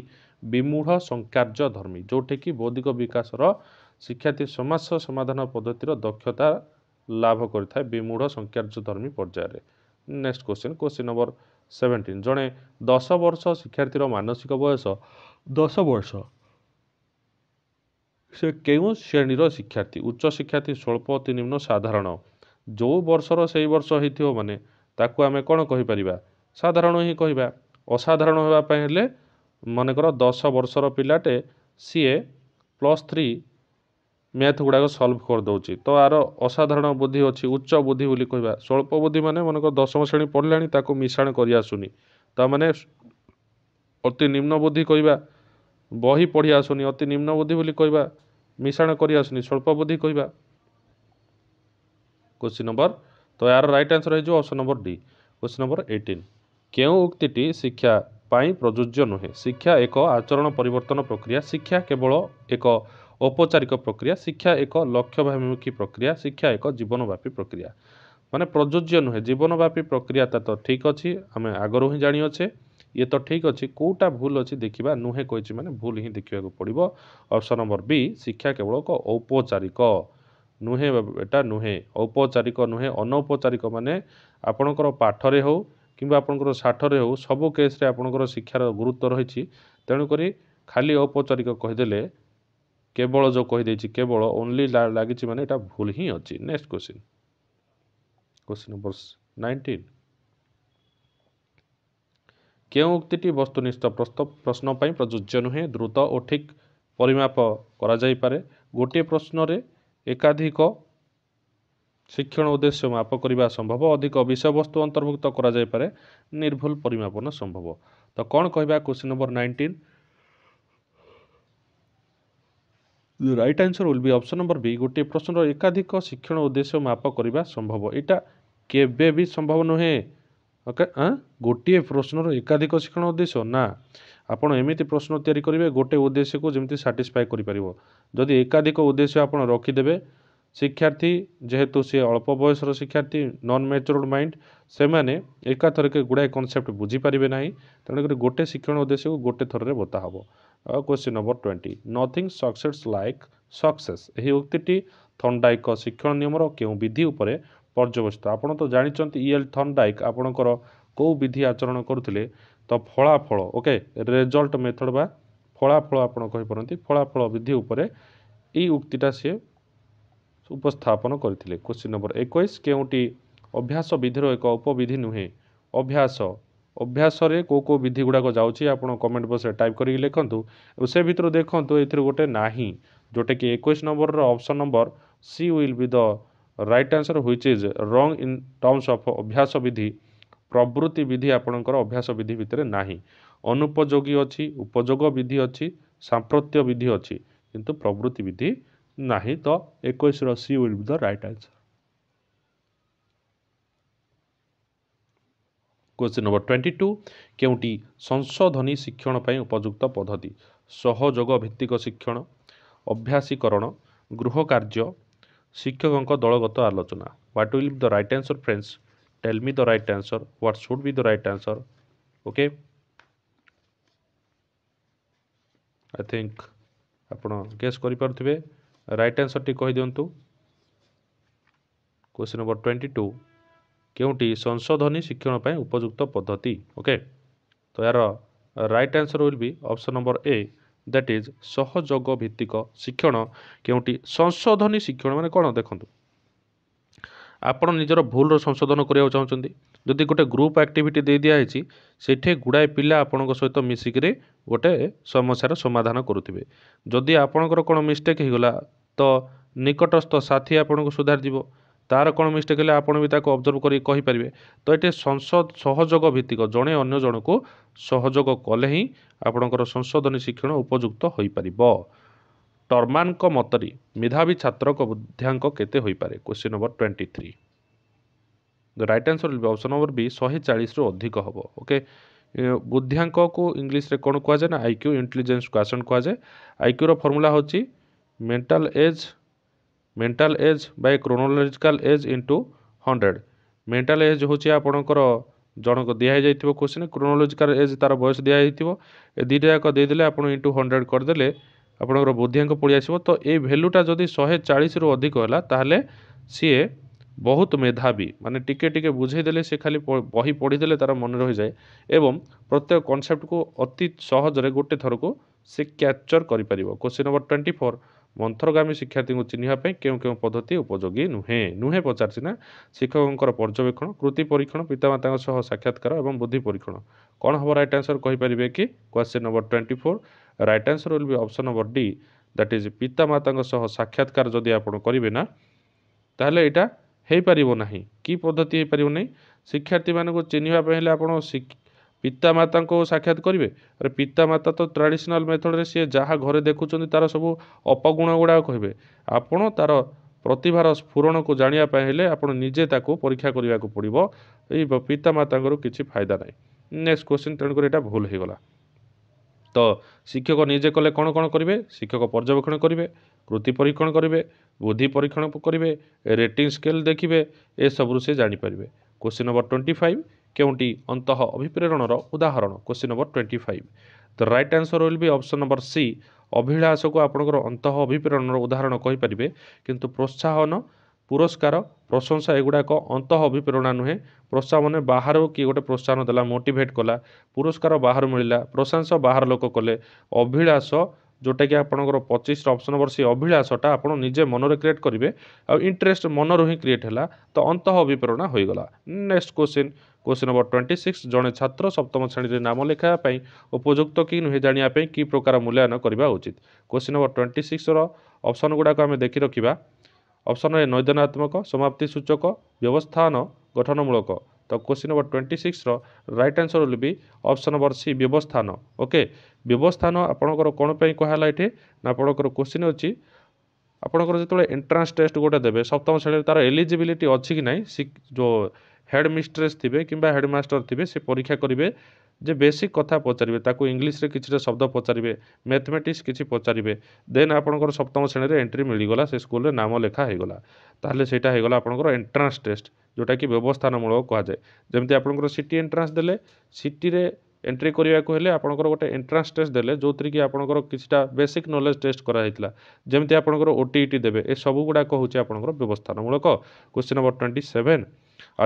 ବିମୁଢ଼ ସଂକାର୍ଯ୍ୟ ଧର୍ମୀ ଯେଉଁଠିକି ବୌଦ୍ଧିକ ବିକାଶର ଶିକ୍ଷାର୍ଥୀ ସମାସ ସମାଧାନ ପଦ୍ଧତିର ଦକ୍ଷତା ଲାଭ କରିଥାଏ ବିମୁଢ଼ ସଂକାର୍ଯ୍ୟ ଧର୍ମୀ ପର୍ଯ୍ୟାୟରେ next question question number seventeen ଜଣେ ଦଶ ବର୍ଷ ଶିକ୍ଷାର୍ଥୀର ମାନସିକ ବୟସ ଦଶ ବର୍ଷ ସେ କେଉଁ ଶ୍ରେଣୀର ଶିକ୍ଷାର୍ଥୀ ଉଚ୍ଚ ଶିକ୍ଷାର୍ଥୀ ସ୍ୱଳ୍ପ ଅତି ନିମ୍ନ ସାଧାରଣ ଯେଉଁ ବର୍ଷର ସେଇ ବର୍ଷ ହେଇଥିବ ମାନେ ତାକୁ ଆମେ କ'ଣ କହିପାରିବା ସାଧାରଣ ହିଁ କହିବା ଅସାଧାରଣ ହେବା ପାଇଁ ହେଲେ ମନେକର ଦଶ ବର୍ଷର ପିଲାଟେ ସିଏ ପ୍ଲସ୍ ଥ୍ରୀ ମ୍ୟାଥ୍ ଗୁଡ଼ାକ ସଲ୍ଭ କରିଦେଉଛି ତ ଆର ଅସାଧାରଣ ବୁଦ୍ଧି ଅଛି ଉଚ୍ଚ ବୁଦ୍ଧି ବୋଲି କହିବା ସ୍ୱଳ୍ପ ବୁଦ୍ଧି ମାନେ ମନେକର ଦଶମ ଶ୍ରେଣୀ ପଢ଼ିଲାଣି ତାକୁ ମିଶାଣ କରିଆସୁନି ତା'ମାନେ ଅତି ନିମ୍ନ ବୁଦ୍ଧି କହିବା ବହି ପଢ଼ି ଆସୁନି ଅତି ନିମ୍ନ ବୁଦ୍ଧି ବୋଲି କହିବା ମିଶାଣ କରି ଆସୁନି ସ୍ୱଳ୍ପ ବୁଦ୍ଧି କହିବା କୋଶ୍ଚିନ୍ ନମ୍ବର ତ ଏହାର ରାଇଟ୍ ଆନ୍ସର୍ ହେଇଯିବ option number D question number eighteen କେଉଁ ଉକ୍ତିଟି ଶିକ୍ଷା ପାଇଁ ପ୍ରଯୁଜ୍ୟ ନୁହେଁ ଶିକ୍ଷା ଏକ ଆଚରଣ ପରିବର୍ତ୍ତନ ପ୍ରକ୍ରିୟା ଶିକ୍ଷା କେବଳ ଏକ ଔପଚାରିକ ପ୍ରକ୍ରିୟା ଶିକ୍ଷା ଏକ ଲକ୍ଷ୍ୟଭିମୁଖୀ ପ୍ରକ୍ରିୟା ଶିକ୍ଷା ଏକ ଜୀବନବ୍ୟାପୀ ପ୍ରକ୍ରିୟା ମାନେ ପ୍ରଯୁଜ୍ୟ ନୁହେଁ ଜୀବନବ୍ୟାପୀ ପ୍ରକ୍ରିୟାଟା ତ ଠିକ୍ ଅଛି ଆମେ ଆଗରୁ ହିଁ ଜାଣିଅଛେ ଇଏ ତ ଠିକ୍ ଅଛି କେଉଁଟା ଭୁଲ ଅଛି ଦେଖିବା ନୁହେଁ କହିଛି ମାନେ ଭୁଲ ହିଁ ଦେଖିବାକୁ ପଡ଼ିବ ଅପସନ୍ ନମ୍ବର ବି ଶିକ୍ଷା କେବଳ ଏକ ଔପଚାରିକ ନୁହେଁ ଏଟା ନୁହେଁ ଔପଚାରିକ ନୁହେଁ ଅନୌପଚାରିକ ମାନେ ଆପଣଙ୍କର ପାଠରେ ହେଉ କିମ୍ବା ଆପଣଙ୍କର ସାଠରେ ହେଉ ସବୁ କେସ୍ରେ ଆପଣଙ୍କର ଶିକ୍ଷାର ଗୁରୁତ୍ୱ ରହିଛି ତେଣୁକରି ଖାଲି ଔପଚାରିକ କହିଦେଲେ କେବଳ ଯେଉଁ କହିଦେଇଛି କେବଳ ଓନ୍ଲି ଲାଗିଛି ମାନେ ଏଇଟା ଭୁଲ ହିଁ ଅଛି next question question number nineteen କେଉଁ ଉକ୍ତିଟି ବସ୍ତୁନିଷ୍ଠ ପ୍ରଶ୍ନ ପାଇଁ ପ୍ରଯୁଜ୍ୟ ନୁହେଁ ଦ୍ରୁତ ଓ ଠିକ୍ ପରିମାପ କରାଯାଇପାରେ ଗୋଟିଏ ପ୍ରଶ୍ନରେ ଏକାଧିକ ଶିକ୍ଷଣ ଉଦ୍ଦେଶ୍ୟ ମାପ କରିବା ସମ୍ଭବ ଅଧିକ ବିଷୟବସ୍ତୁ ଅନ୍ତର୍ଭୁକ୍ତ କରାଯାଇପାରେ ନିର୍ଭୁଲ ପରିମାପନ ସମ୍ଭବ ତ କ'ଣ କହିବା question number nineteen right answer will be option number B ଗୋଟିଏ ପ୍ରଶ୍ନର ଏକାଧିକ ଶିକ୍ଷଣ ଉଦ୍ଦେଶ୍ୟ ମାପ କରିବା ସମ୍ଭବ ଏଇଟା କେବେ ବି ସମ୍ଭବ ନୁହେଁ ଓକେ ଗୋଟିଏ ପ୍ରଶ୍ନର ଏକାଧିକ ଶିକ୍ଷଣ ଉଦ୍ଦେଶ୍ୟ ନା ଆପଣ ଏମିତି ପ୍ରଶ୍ନ ତିଆରି କରିବେ ଗୋଟିଏ ଉଦ୍ଦେଶ୍ୟକୁ ଯେମିତି ସାଟିସ୍ଫାଏ କରିପାରିବ ଯଦି ଏକାଧିକ ଉଦ୍ଦେଶ୍ୟ ଆପଣ ରଖିଦେବେ ଶିକ୍ଷାର୍ଥୀ ଯେହେତୁ ସିଏ ଅଳ୍ପ ବୟସର ଶିକ୍ଷାର୍ଥୀ ନନ୍ ମ୍ୟାଚୁର୍ଡ଼ ମାଇଣ୍ଡ ସେମାନେ ଏକାଥରକେ ଗୁଡ଼ାଏ କନସେପ୍ଟ ବୁଝିପାରିବେ ନାହିଁ ତେଣୁକରି ଗୋଟେ ଶିକ୍ଷଣ ଉଦ୍ଦେଶ୍ୟକୁ ଗୋଟେ ଥରରେ ବତା ହେବ ଆଉ question number twenty nothing success like success ଏହି ଉକ୍ତିଟି ଥଣ୍ଡାଇକ ଶିକ୍ଷଣ ନିୟମର କେଉଁ ବିଧି ଉପରେ ପର୍ଯ୍ୟବସିତ ଆପଣ ତ ଜାଣିଛନ୍ତି ଇଏଲ e ଥନଡାଇକ୍ ଆପଣଙ୍କର କେଉଁ ବିଧି ଆଚରଣ କରୁଥିଲେ ତ ଫଳାଫଳ ଓକେ ରେଜଲ୍ଟ ମେଥଡ଼ ବା ଫଳାଫଳ ଆପଣ କହିପାରନ୍ତି ଫଳାଫଳ ବିଧି ଉପରେ ଏଇ ଉକ୍ତିଟା ସିଏ ଉପସ୍ଥାପନ କରିଥିଲେ କୋଶ୍ଚିନ୍ ନମ୍ବର ଏକୋଇଶ କେଉଁଟି ଅଭ୍ୟାସ ବିଧିର ଏକ ଉପବିଧି ନୁହେଁ ଅଭ୍ୟାସ ଅଭ୍ୟାସରେ କେଉଁ କେଉଁ ବିଧି ଗୁଡ଼ାକ ଯାଉଛି ଆପଣ କମେଣ୍ଟ ବକ୍ସରେ ଟାଇପ୍ କରିକି ଲେଖନ୍ତୁ ସେ ଭିତରୁ ଦେଖନ୍ତୁ ଏଥିରୁ ଗୋଟେ ନାହିଁ ଯେଉଁଟାକି ଏକୋଇଶ ନମ୍ବରର option number C will be the right answer ହୋଇଛି is wrong in terms of ଅଭ୍ୟାସ ବିଧି ପ୍ରବୃତ୍ତି ବିଧି ଆପଣଙ୍କର ଅଭ୍ୟାସ ବିଧି ଭିତରେ ନାହିଁ ଅନୁପଯୋଗୀ ଅଛି ଉପଯୋଗ ବିଧି ଅଛି ସାମ୍ପ୍ରତ୍ୟ ବିଧି ଅଛି କିନ୍ତୁ ପ୍ରବୃତ୍ତି ବିଧି ନାହିଁ ତ ଏକୋଇଶର C will be the right answer question number twenty two କେଉଁଟି ସଂଶୋଧନୀ ଶିକ୍ଷଣ ପାଇଁ ଉପଯୁକ୍ତ ପଦ୍ଧତି ସହଯୋଗ ଭିତ୍ତିକ ଶିକ୍ଷଣ ଅଭ୍ୟାସୀକରଣ ଗୃହ କାର୍ଯ୍ୟ ଶିକ୍ଷକଙ୍କ ଦଳଗତ ଆଲୋଚନା what will be the right answer friends tell me the right answer what should be the right answer okay I think ଆପଣ ଗେସ୍ କରିପାରୁଥିବେ ରାଇଟ୍ ଆନ୍ସର୍ଟି କହିଦିଅନ୍ତୁ କୋଶ୍ଚିନ୍ ନମ୍ବର ଟ୍ୱେଣ୍ଟି ଟୁ କେଉଁଟି ସଂଶୋଧନୀ ଶିକ୍ଷଣ ପାଇଁ ଉପଯୁକ୍ତ ପଦ୍ଧତି ଓକେ ତ ଏହାର right answer will be option number A that is ସହଯୋଗ ଭିତ୍ତିକ ଶିକ୍ଷଣ କେଉଁଠି ସଂଶୋଧନୀ ଶିକ୍ଷଣ ମାନେ କ'ଣ ଦେଖନ୍ତୁ ଆପଣ ନିଜର ଭୁଲର ସଂଶୋଧନ କରିବାକୁ ଚାହୁଁଛନ୍ତି ଯଦି ଗୋଟେ ଗ୍ରୁପ୍ ଆକ୍ଟିଭିଟି ଦେଇ ଦିଆହେଇଛି ସେଇଠି ଗୁଡ଼ାଏ ପିଲା ଆପଣଙ୍କ ସହିତ ମିଶିକିରି ଗୋଟେ ସମସ୍ୟାର ସମାଧାନ କରୁଥିବେ ଯଦି ଆପଣଙ୍କର କ'ଣ ମିଷ୍ଟେକ୍ ହେଇଗଲା ତ ନିକଟସ୍ଥ ସାଥି ଆପଣଙ୍କୁ ସୁଧାରିଯିବ ତାର କ'ଣ ମିଷ୍ଟେକ୍ ହେଲେ ଆପଣ ବି ତାକୁ ଅବଜର୍ଭ କରି କହିପାରିବେ ତ ଏଠି ସଂସଦ ସହଯୋଗ ଭିତ୍ତିକ ଜଣେ ଅନ୍ୟ ଜଣକୁ ସହଯୋଗ କଲେ ହିଁ ଆପଣଙ୍କର ସଂଶୋଧନୀ ଶିକ୍ଷଣ ଉପଯୁକ୍ତ ହୋଇପାରିବ ଟର୍ମାନ୍ଙ୍କ ମତରେ ମେଧାବୀ ଛାତ୍ରଙ୍କ ବୁଦ୍ଧ୍ୟାଙ୍କ କେତେ ହୋଇପାରେ question number twenty three the right answer option number B ଶହେ ଚାଳିଶରୁ ଅଧିକ ହେବ ଓକେ ବୁଦ୍ଧ୍ୟାଙ୍କକୁ ଇଂଲିଶରେ କ'ଣ କୁହାଯାଏ ନା ଆଇକ୍ୟୁ ଇଣ୍ଟେଲିଜେନ୍ସ କ୍ୱାସନ୍ କୁହାଯାଏ ଆଇକ୍ୟୁର ଫର୍ମୁଲା ହେଉଛି mental age mental age by chronological age into hundred mental age ହେଉଛି ଆପଣଙ୍କର ଜଣଙ୍କ ଦିଆହେଇଯାଇଥିବ କୋଶ୍ଚିନ୍ କ୍ରୋନୋଲୋଜିକାଲ୍ ଏଜ୍ ତା'ର ବୟସ ଦିଆହେଇଥିବ ଏ ଦୁଇଟା ଯାକ ଦେଇଦେଲେ ଆପଣ ଇଣ୍ଟୁ ହଣ୍ଡ୍ରେଡ଼ କରିଦେଲେ ଆପଣଙ୍କର ବୁଦ୍ଧିଆଙ୍କ ପଳେଇ ଆସିବ ତ ଏଇ ଭ୍ୟାଲୁଟା ଯଦି ଶହେ ଚାଳିଶରୁ ଅଧିକ ହେଲା ତାହେଲେ ସିଏ ବହୁତ ମେଧାବୀ ମାନେ ଟିକେ ଟିକେ ବୁଝେଇଦେଲେ ସେ ଖାଲି ବହି ପଢ଼ିଦେଲେ ତା'ର ମନେ ରହିଯାଏ ଏବଂ ପ୍ରତ୍ୟେକ କନସେପ୍ଟକୁ ଅତି ସହଜରେ ଗୋଟେ ଥରକୁ ସେ କ୍ୟାପଚର୍ କରିପାରିବ କୋଶ୍ଚିନ୍ ନମ୍ବର ଟ୍ୱେଣ୍ଟି ଫୋର୍ ମନ୍ଥରଗାମୀ ଶିକ୍ଷାର୍ଥୀଙ୍କୁ ଚିହ୍ନିବା ପାଇଁ କେଉଁ କେଉଁ ପଦ୍ଧତି ଉପଯୋଗୀ ନୁହେଁ ନୁହେଁ ପଚାରିଛି ନା ଶିକ୍ଷକଙ୍କର ପର୍ଯ୍ୟବେକ୍ଷଣ କୃତି ପରୀକ୍ଷଣ ପିତାମାତାଙ୍କ ସହ ସାକ୍ଷାତକାର ଏବଂ ବୁଦ୍ଧି ପରୀକ୍ଷଣ କ'ଣ ହେବ ରାଇଟ୍ ଆନ୍ସର୍ କହିପାରିବେ କି question number twenty four right answer will be option number D that is ପିତାମାତାଙ୍କ ସହ ସାକ୍ଷାତକାର ଯଦି ଆପଣ କରିବେ ନା ତାହେଲେ ଏଇଟା ହେଇପାରିବ ନାହିଁ କି ପଦ୍ଧତି ହେଇପାରିବ ନାହିଁ ଶିକ୍ଷାର୍ଥୀମାନଙ୍କୁ ଚିହ୍ନିବା ପାଇଁ ହେଲେ ଆପଣ ପିତାମାତାଙ୍କୁ ସାକ୍ଷାତ କରିବେ ଆରେ ପିତାମାତା ତ ଟ୍ରାଡ଼ିସନାଲ୍ ମେଥଡ଼୍ରେ ସିଏ ଯାହା ଘରେ ଦେଖୁଛନ୍ତି ତା'ର ସବୁ ଅପଗୁଣ ଗୁଡ଼ାକ କହିବେ ଆପଣ ତା'ର ପ୍ରତିଭାର ସ୍ଫୁରଣକୁ ଜାଣିବା ପାଇଁ ହେଲେ ଆପଣ ନିଜେ ତାକୁ ପରୀକ୍ଷା କରିବାକୁ ପଡ଼ିବ ଏଇ ପିତାମାତାଙ୍କର କିଛି ଫାଇଦା ନାହିଁ ନେକ୍ସଟ କ୍ୱେଶ୍ଚିନ୍ ତେଣୁକରି ଏଇଟା ଭୁଲ ହେଇଗଲା ତ ଶିକ୍ଷକ ନିଜେ କଲେ କ'ଣ କ'ଣ କରିବେ ଶିକ୍ଷକ ପର୍ଯ୍ୟବେକ୍ଷଣ କରିବେ କୃତି ପରୀକ୍ଷଣ କରିବେ ବୁଦ୍ଧି ପରୀକ୍ଷଣ କରିବେ ରେଟିଂ ସ୍କେଲ୍ ଦେଖିବେ ଏସବୁରୁ ସେ ଜାଣିପାରିବେ କ୍ୱେଶ୍ଚିନ୍ ନମ୍ବର ଟ୍ୱେଣ୍ଟି ଫାଇଭ୍ କେଉଁଟି ଅନ୍ତଃ ଅଭିପ୍ରେରଣର ଉଦାହରଣ question number twenty five the right answer will be option number C ଅଭିଳାଷକୁ ଆପଣଙ୍କର ଅନ୍ତଃ ଅଭିପ୍ରେରଣର ଉଦାହରଣ କହିପାରିବେ କିନ୍ତୁ ପ୍ରୋତ୍ସାହନ ପୁରସ୍କାର ପ୍ରଶଂସା ଏଗୁଡ଼ାକ ଅନ୍ତଃ ଅଭିପ୍ରେରଣା ନୁହେଁ ପ୍ରୋତ୍ସାହନ ବାହାରୁ କିଏ ଗୋଟେ ପ୍ରୋତ୍ସାହନ ଦେଲା ମୋଟିଭେଟ୍ କଲା ପୁରସ୍କାର ବାହାରୁ ମିଳିଲା ପ୍ରଶଂସା ବାହାର ଲୋକ କଲେ ଅଭିଳାଷ ଯେଉଁଟାକି ଆପଣଙ୍କର ପଚିଶର ଅପସନ୍ ନମ୍ବର ସି ଅଭିଳାଷଟା ଆପଣ ନିଜେ ମନରେ କ୍ରିଏଟ୍ କରିବେ ଆଉ ଇଣ୍ଟରେଷ୍ଟ ମନରୁ ହିଁ କ୍ରିଏଟ୍ ହେଲା ତ ଅନ୍ତଃ ଅଭିପ୍ରେରଣା ହୋଇଗଲା next question question number twenty six জনে ছাত্র সপ্তম শ্রেণীতে নাম লেখাଇବା ପାଇଁ ଉପଯୁକ୍ତ କି ନୁହେଁ ଜାଣିବା ପାଇଁ କି ପ୍ରକାର ମୂଲ୍ୟାୟନ କରିବା ଉଚିତ କୋଶ୍ଚିନ୍ ନମ୍ବର ଟ୍ୱେଣ୍ଟି ସିକ୍ସର ଅପସନ୍ ଗୁଡ଼ାକ ଆମେ ଦେଖି ରଖିବା ଅପସନ୍ ଏ ନୈଦାନାତ୍ମକ ସମାପ୍ତି ସୂଚକ ବ୍ୟବସ୍ଥାନ ଗଠନମୂଳକ ତ କୋଶ୍ଚିନ୍ ନମ୍ବର ଟ୍ୱେଣ୍ଟି ସିକ୍ସର ରାଇଟ୍ ଆନ୍ସର୍ ବୋଲି ବି ଅପସନ୍ ନମ୍ବର ସି ବ୍ୟବସ୍ଥାନ ଓକେ ବ୍ୟବସ୍ଥାନ ଆପଣଙ୍କର କ'ଣ ପାଇଁ କୁହାହେଲା ଏଠି ନା ଆପଣଙ୍କର କୋଶ୍ଚିନ୍ ଅଛି ଆପଣଙ୍କର ଯେତେବେଳେ ଏଣ୍ଟ୍ରାନ୍ସ ଟେଷ୍ଟ ଗୋଟେ ଦେବେ ସପ୍ତମ ଶ୍ରେଣୀରେ ତା'ର ଏଲିଜିବିଲିଟି ଅଛି କି ନାହିଁ ଯେଉଁ ହେଡ଼୍ ମିଷ୍ଟ୍ରେସ୍ ଥିବେ କିମ୍ବା ହେଡ଼୍ ମାଷ୍ଟର୍ ଥିବେ ସେ ପରୀକ୍ଷା କରିବେ ଯେ ବେସିକ୍ କଥା ପଚାରିବେ ତାକୁ ଇଂଲିଶରେ କିଛିଟା ଶବ୍ଦ ପଚାରିବେ ମ୍ୟାଥମେଟିକ୍ସ କିଛି ପଚାରିବେ ଦେନ୍ ଆପଣଙ୍କର ସପ୍ତମ ଶ୍ରେଣୀରେ ଏଣ୍ଟ୍ରି ମିଳିଗଲା ସେ ସ୍କୁଲରେ ନାମ ଲେଖା ହେଇଗଲା ତାହେଲେ ସେଇଟା ହେଇଗଲା ଆପଣଙ୍କର ଏଣ୍ଟ୍ରାନ୍ସ ଟେଷ୍ଟ ଯେଉଁଟାକି ବ୍ୟବସ୍ଥାନମୂଳକ କୁହାଯାଏ ଯେମିତି ଆପଣଙ୍କର ସି ଟି ଏଣ୍ଟ୍ରାନ୍ସ ଦେଲେ ସିଟିରେ ଏଣ୍ଟ୍ରି କରିବାକୁ ହେଲେ ଆପଣଙ୍କର ଗୋଟେ ଏଣ୍ଟ୍ରାନ୍ସ ଟେଷ୍ଟ ଦେଲେ ଯେଉଁଥିରେ କି ଆପଣଙ୍କର କିଛିଟା ବେସିକ୍ ନଲେଜ୍ ଟେଷ୍ଟ କରାଯାଇଥିଲା ଯେମିତି ଆପଣଙ୍କର ଓ ଟି ଇ ଟି ଦେବେ ଏସବୁ ଗୁଡ଼ାକ ହେଉଛି ଆପଣଙ୍କର ବ୍ୟବସ୍ଥାନମୂଳକ କୋଶ୍ଚିନ୍ ନମ୍ବର ଟ୍ୱେଣ୍ଟି ସେଭେନ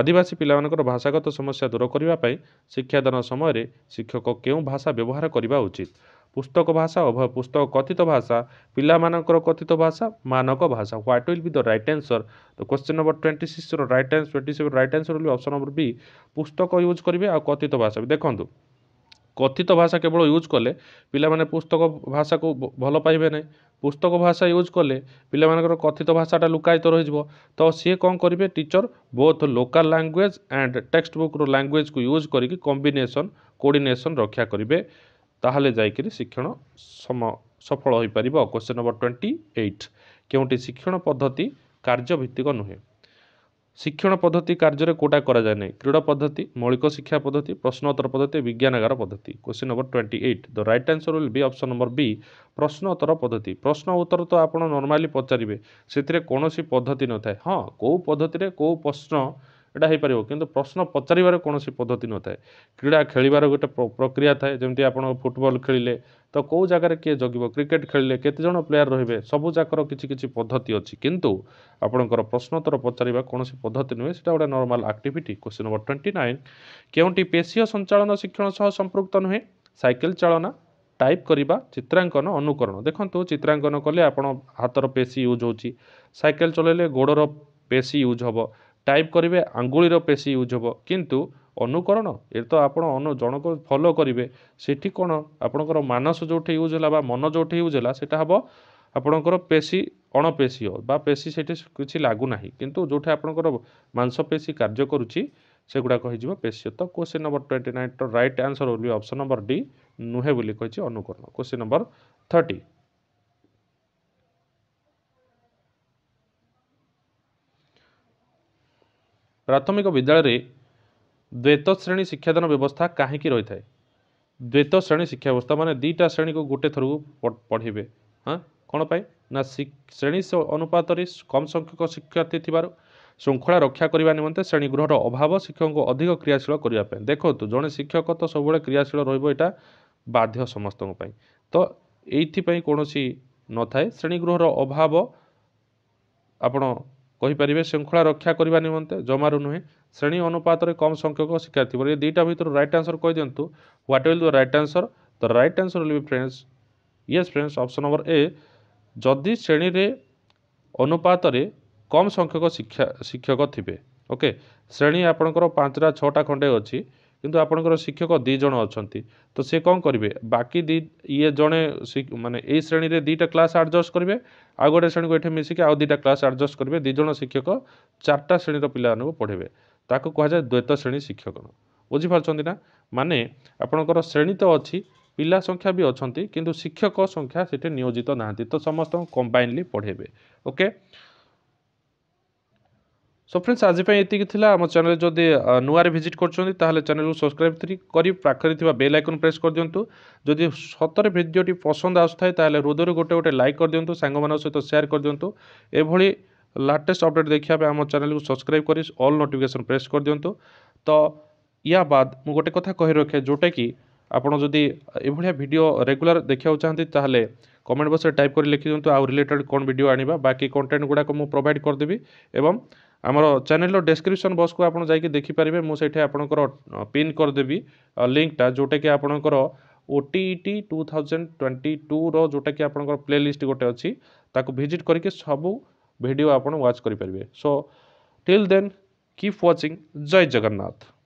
ଆଦିବାସୀ ପିଲାମାନଙ୍କର ଭାଷାଗତ ସମସ୍ୟା ଦୂର କରିବା ପାଇଁ ଶିକ୍ଷାଦାନ ସମୟରେ ଶିକ୍ଷକ କେଉଁ ଭାଷା ବ୍ୟବହାର କରିବା ଉଚିତ ପୁସ୍ତକ ଭାଷା ଅଭୟ ପୁସ୍ତକ କଥିତ ଭାଷା ପିଲାମାନଙ୍କର କଥିତ ଭାଷା ମାନକ ଭାଷା what will be the right answer ତ କୋଶ୍ଚିନ୍ ନମ୍ବର ଟ୍ୱେଣ୍ଟି ସିକ୍ସର right answer twenty seven right answer be option number B ପୁସ୍ତକ ୟୁଜ୍ କରିବେ ଆଉ କଥିତ ଭାଷା ବି ଦେଖନ୍ତୁ କଥିତ ଭାଷା କେବଳ ୟୁଜ୍ କଲେ ପିଲାମାନେ ପୁସ୍ତକ ଭାଷାକୁ ଭଲ ପାଇବେ ନାହିଁ ପୁସ୍ତକ ଭାଷା ୟୁଜ୍ କଲେ ପିଲାମାନଙ୍କର କଥିତ ଭାଷାଟା ଲୁକାୟିତ ରହିଯିବ ତ ସିଏ କ'ଣ କରିବେ teacher both local language and text ବୁକ୍ର ଲାଙ୍ଗୁଏଜ୍କୁ ୟୁଜ୍ କରିକି କମ୍ବିନେସନ୍ କୋଡ଼ିନେସନ୍ ରକ୍ଷା କରିବେ ତାହେଲେ ଯାଇକିରି ଶିକ୍ଷଣ ସମ ସଫଳ ହୋଇପାରିବ କୋଶ୍ଚିନ୍ ନମ୍ବର ଟ୍ୱେଣ୍ଟି ଏଇଟ୍ କେଉଁଟି ଶିକ୍ଷଣ ପଦ୍ଧତି କାର୍ଯ୍ୟଭିତ୍ତିକ ନୁହେଁ ଶିକ୍ଷଣ ପଦ୍ଧତି କାର୍ଯ୍ୟରେ କେଉଁଟା କରାଯାଏ ନାହିଁ କ୍ରୀଡ଼ା ପଦ୍ଧତି ମୌଳିକ ଶିକ୍ଷା ପଦ୍ଧତି ପ୍ରଶ୍ନୋତ୍ତର ପଦ୍ଧତି ବିଜ୍ଞାନାଗାର ପଦ୍ଧତି question number twenty eight the right answer will be option number B ପ୍ରଶ୍ନୋତ୍ତର ପଦ୍ଧତି ପ୍ରଶ୍ନ ଉତ୍ତର ତ ଆପଣ ନର୍ମାଲି ପଚାରିବେ ସେଥିରେ କୌଣସି ପଦ୍ଧତି ନଥାଏ ହଁ କେଉଁ ପଦ୍ଧତିରେ କେଉଁ ପ୍ରଶ୍ନ ଏଇଟା ହେଇପାରିବ କିନ୍ତୁ ପ୍ରଶ୍ନ ପଚାରିବାର କୌଣସି ପଦ୍ଧତି ନଥାଏ କ୍ରୀଡ଼ା ଖେଳିବାର ଗୋଟେ ପ୍ରକ୍ରିୟା ଥାଏ ଯେମିତି ଆପଣ ଫୁଟବଲ୍ ଖେଳିଲେ ତ କେଉଁ ଜାଗାରେ କିଏ ଜଗିବ କ୍ରିକେଟ୍ ଖେଳିଲେ କେତେଜଣ ପ୍ଲେୟାର୍ ରହିବେ ସବୁ ଯାକର କିଛି କିଛି ପଦ୍ଧତି ଅଛି କିନ୍ତୁ ଆପଣଙ୍କର ପ୍ରଶ୍ନୋତ୍ତର ପଚାରିବା କୌଣସି ପଦ୍ଧତି ନୁହେଁ ସେଇଟା ଗୋଟେ normal activity question number twenty nine କେଉଁଟି ପେଶୀୟ ସଞ୍ଚାଳନ ଶିକ୍ଷଣ ସହ ସମ୍ପୃକ୍ତ ନୁହେଁ ସାଇକେଲ ଚାଳନା ଟାଇପ୍ କରିବା ଚିତ୍ରାଙ୍କନ ଅନୁକରଣ ଦେଖନ୍ତୁ ଚିତ୍ରାଙ୍କନ କଲେ ଆପଣ ହାତର ପେଶୀ ୟୁଜ୍ ହେଉଛି ସାଇକେଲ ଚଲାଇଲେ ଗୋଡ଼ର ପେଶୀ ୟୁଜ୍ ହେବ ଟାଇପ୍ କରିବେ ଆଙ୍ଗୁଳିର ପେଶୀ ୟୁଜ୍ ହେବ କିନ୍ତୁ ଅନୁକରଣ ଏ ତ ଆପଣ ଅନ ଜଣକୁ ଫଲୋ କରିବେ ସେଠି କ'ଣ ଆପଣଙ୍କର ମାନସ ଯେଉଁଠି ୟୁଜ୍ ହେଲା ବା ମନ ଯେଉଁଠି ୟୁଜ୍ ହେଲା ସେଇଟା ହେବ ଆପଣଙ୍କର ପେଶୀ ଅଣପେଶୀୟ ବା ପେଶୀ ସେଠି କିଛି ଲାଗୁନାହିଁ କିନ୍ତୁ ଯେଉଁଠି ଆପଣଙ୍କର ମାଂସପେଶୀ କାର୍ଯ୍ୟ କରୁଛି ସେଗୁଡ଼ାକ ହେଇଯିବ ପେଶୀୟ ତ କୋଶ୍ଚିନ୍ ନମ୍ବର ଟ୍ୱେଣ୍ଟି ନାଇନ୍ର ରାଇଟ୍ ଆନ୍ସର୍ ବୋଲି ଅପସନ୍ ନମ୍ବର ଡି ନୁହେଁ ବୋଲି କହିଛି ଅନୁକରଣ କୋଶ୍ଚିନ୍ ନମ୍ବର ଥାର୍ଟି ପ୍ରାଥମିକ ବିଦ୍ୟାଳୟରେ ଦ୍ୱୈତ ଶ୍ରେଣୀ ଶିକ୍ଷାଦାନ ବ୍ୟବସ୍ଥା କାହିଁକି ରହିଥାଏ ଦ୍ୱୈତ ଶ୍ରେଣୀ ଶିକ୍ଷା ବ୍ୟବସ୍ଥା ମାନେ ଦୁଇଟା ଶ୍ରେଣୀକୁ ଗୋଟେ ଥରକୁ ପଢ଼ିବେ ହଁ କ'ଣ ପାଇଁ ନା ଶ୍ରେଣୀ ଅନୁପାତରେ କମ୍ ସଂଖ୍ୟକ ଶିକ୍ଷାର୍ଥୀ ଥିବାରୁ ଶୃଙ୍ଖଳା ରକ୍ଷା କରିବା ନିମନ୍ତେ ଶ୍ରେଣୀଗୃହର ଅଭାବ ଶିକ୍ଷକଙ୍କୁ ଅଧିକ କ୍ରିୟାଶୀଳ କରିବା ପାଇଁ ଦେଖନ୍ତୁ ଜଣେ ଶିକ୍ଷକ ତ ସବୁବେଳେ କ୍ରିୟାଶୀଳ ରହିବ ଏଇଟା ବାଧ୍ୟ ସମସ୍ତଙ୍କ ପାଇଁ ତ ଏଇଥିପାଇଁ କୌଣସି ନଥାଏ ଶ୍ରେଣୀଗୃହର ଅଭାବ ଆପଣ କହିପାରିବେ ଶୃଙ୍ଖଳା ରକ୍ଷା କରିବା ନିମନ୍ତେ ଜମାରୁ ନୁହେଁ ଶ୍ରେଣୀ ଅନୁପାତରେ କମ୍ ସଂଖ୍ୟକ ଶିକ୍ଷାର୍ଥୀ ଥିବ ଏ ଦୁଇଟା ଭିତରୁ ରାଇଟ୍ ଆନ୍ସର୍ କହିଦିଅନ୍ତୁ what will the right answer the right answer will be friends yes friends option number A ଯଦି ଶ୍ରେଣୀରେ ଅନୁପାତରେ କମ୍ ସଂଖ୍ୟକ ଶିକ୍ଷା ଶିକ୍ଷକ ଥିବେ ଓକେ ଶ୍ରେଣୀ ଆପଣଙ୍କର ପାଞ୍ଚଟା ଛଅଟା ଖଣ୍ଡେ ଅଛି କିନ୍ତୁ ଆପଣଙ୍କର ଶିକ୍ଷକ ଦୁଇ ଜଣ ଅଛନ୍ତି ତ ସେ କ'ଣ କରିବେ ବାକି ଦୁଇ ଇଏ ଜଣେ ମାନେ ଏଇ ଶ୍ରେଣୀରେ ଦୁଇଟା କ୍ଲାସ୍ ଆଡ଼ଜଷ୍ଟ କରିବେ ଆଉ ଗୋଟେ ଶ୍ରେଣୀକୁ ଏଠି ମିଶିକି ଆଉ ଦୁଇଟା କ୍ଲାସ୍ ଆଡ଼ଜଷ୍ଟ କରିବେ ଦୁଇ ଜଣ ଶିକ୍ଷକ ଚାରିଟା ଶ୍ରେଣୀର ପିଲାମାନଙ୍କୁ ପଢ଼େଇବେ ତାକୁ କୁହାଯାଏ ଦ୍ୱୈତ ଶ୍ରେଣୀ ଶିକ୍ଷକ ବୁଝିପାରୁଛନ୍ତି ନା ମାନେ ଆପଣଙ୍କର ଶ୍ରେଣୀ ତ ଅଛି ପିଲା ସଂଖ୍ୟା ବି ଅଛନ୍ତି କିନ୍ତୁ ଶିକ୍ଷକ ସଂଖ୍ୟା ସେଠି ନିୟୋଜିତ ନାହାନ୍ତି ତ ସମସ୍ତଙ୍କୁ କମ୍ବାଇନ୍ଲି ପଢ଼େଇବେ ଓକେ ସୋ ଫ୍ରେଣ୍ଡସ୍ ଆଜି ପାଇଁ ଏତିକି ଥିଲା ଆମ ଚ୍ୟାନେଲ୍ ଯଦି ନୂଆରେ ଭିଜିଟ୍ କରୁଛନ୍ତି ତାହେଲେ ଚ୍ୟାନେଲ୍କୁ ସବସ୍କ୍ରାଇବ୍ କରି ପାଖରେ ଥିବା ବେଲ୍ ଆଇକନ୍ ପ୍ରେସ୍ କରିଦିଅନ୍ତୁ ଯଦି ସତରେ ଭିଡ଼ିଓଟି ପସନ୍ଦ ଆସୁଥାଏ ତାହେଲେ ହୃଦୟରୁ ଗୋଟେ ଗୋଟେ ଲାଇକ୍ କରିଦିଅନ୍ତୁ ସାଙ୍ଗମାନଙ୍କ ସହିତ ସେୟାର କରିଦିଅନ୍ତୁ ଏଭଳି ଲାଟେଷ୍ଟ ଅପଡ଼େଟ୍ ଦେଖିବା ପାଇଁ ଆମ ଚ୍ୟାନେଲ୍କୁ ସବସ୍କ୍ରାଇବ୍ କରି ଅଲ୍ ନୋଟିଫିକେସନ୍ ପ୍ରେସ୍ କରିଦିଅନ୍ତୁ ତ ୟା ବାଦ୍ ମୁଁ ଗୋଟେ କଥା କହି ରଖେ ଯେଉଁଟାକି ଆପଣ ଯଦି ଏଭଳିଆ ଭିଡ଼ିଓ ରେଗୁଲାର ଦେଖିବାକୁ ଚାହାନ୍ତି ତାହେଲେ କମେଣ୍ଟ ବକ୍ସରେ ଟାଇପ୍ କରି ଲେଖିଦିଅନ୍ତୁ ଆଉ ରିଲେଟେଡ଼୍ କ'ଣ ଭିଡ଼ିଓ ଆଣିବା ବାକି କଣ୍ଟେଣ୍ଟ ଗୁଡ଼ାକ ମୁଁ ପ୍ରୋଭାଇଡ଼ କରିଦେବି ଏବଂ ଆମର ଚ୍ୟାନେଲ୍ର ଡେସ୍କ୍ରିପସନ୍ ବକ୍ସକୁ ଆପଣ ଯାଇକି ଦେଖିପାରିବେ ମୁଁ ସେଇଠି ଆପଣଙ୍କର ପିନ୍ କରିଦେବି ଲିଙ୍କ୍ଟା ଯେଉଁଟାକି ଆପଣଙ୍କର O T T two thousand twenty ଟୁର ଯେଉଁଟାକି ଆପଣଙ୍କର ପ୍ଲେ ଲିଷ୍ଟ ଗୋଟେ ଅଛି ତାକୁ ଭିଜିଟ୍ କରିକି ସବୁ ଭିଡ଼ିଓ ଆପଣ ୱାଚ୍ କରିପାରିବେ so till then keep watching Jay Jagannath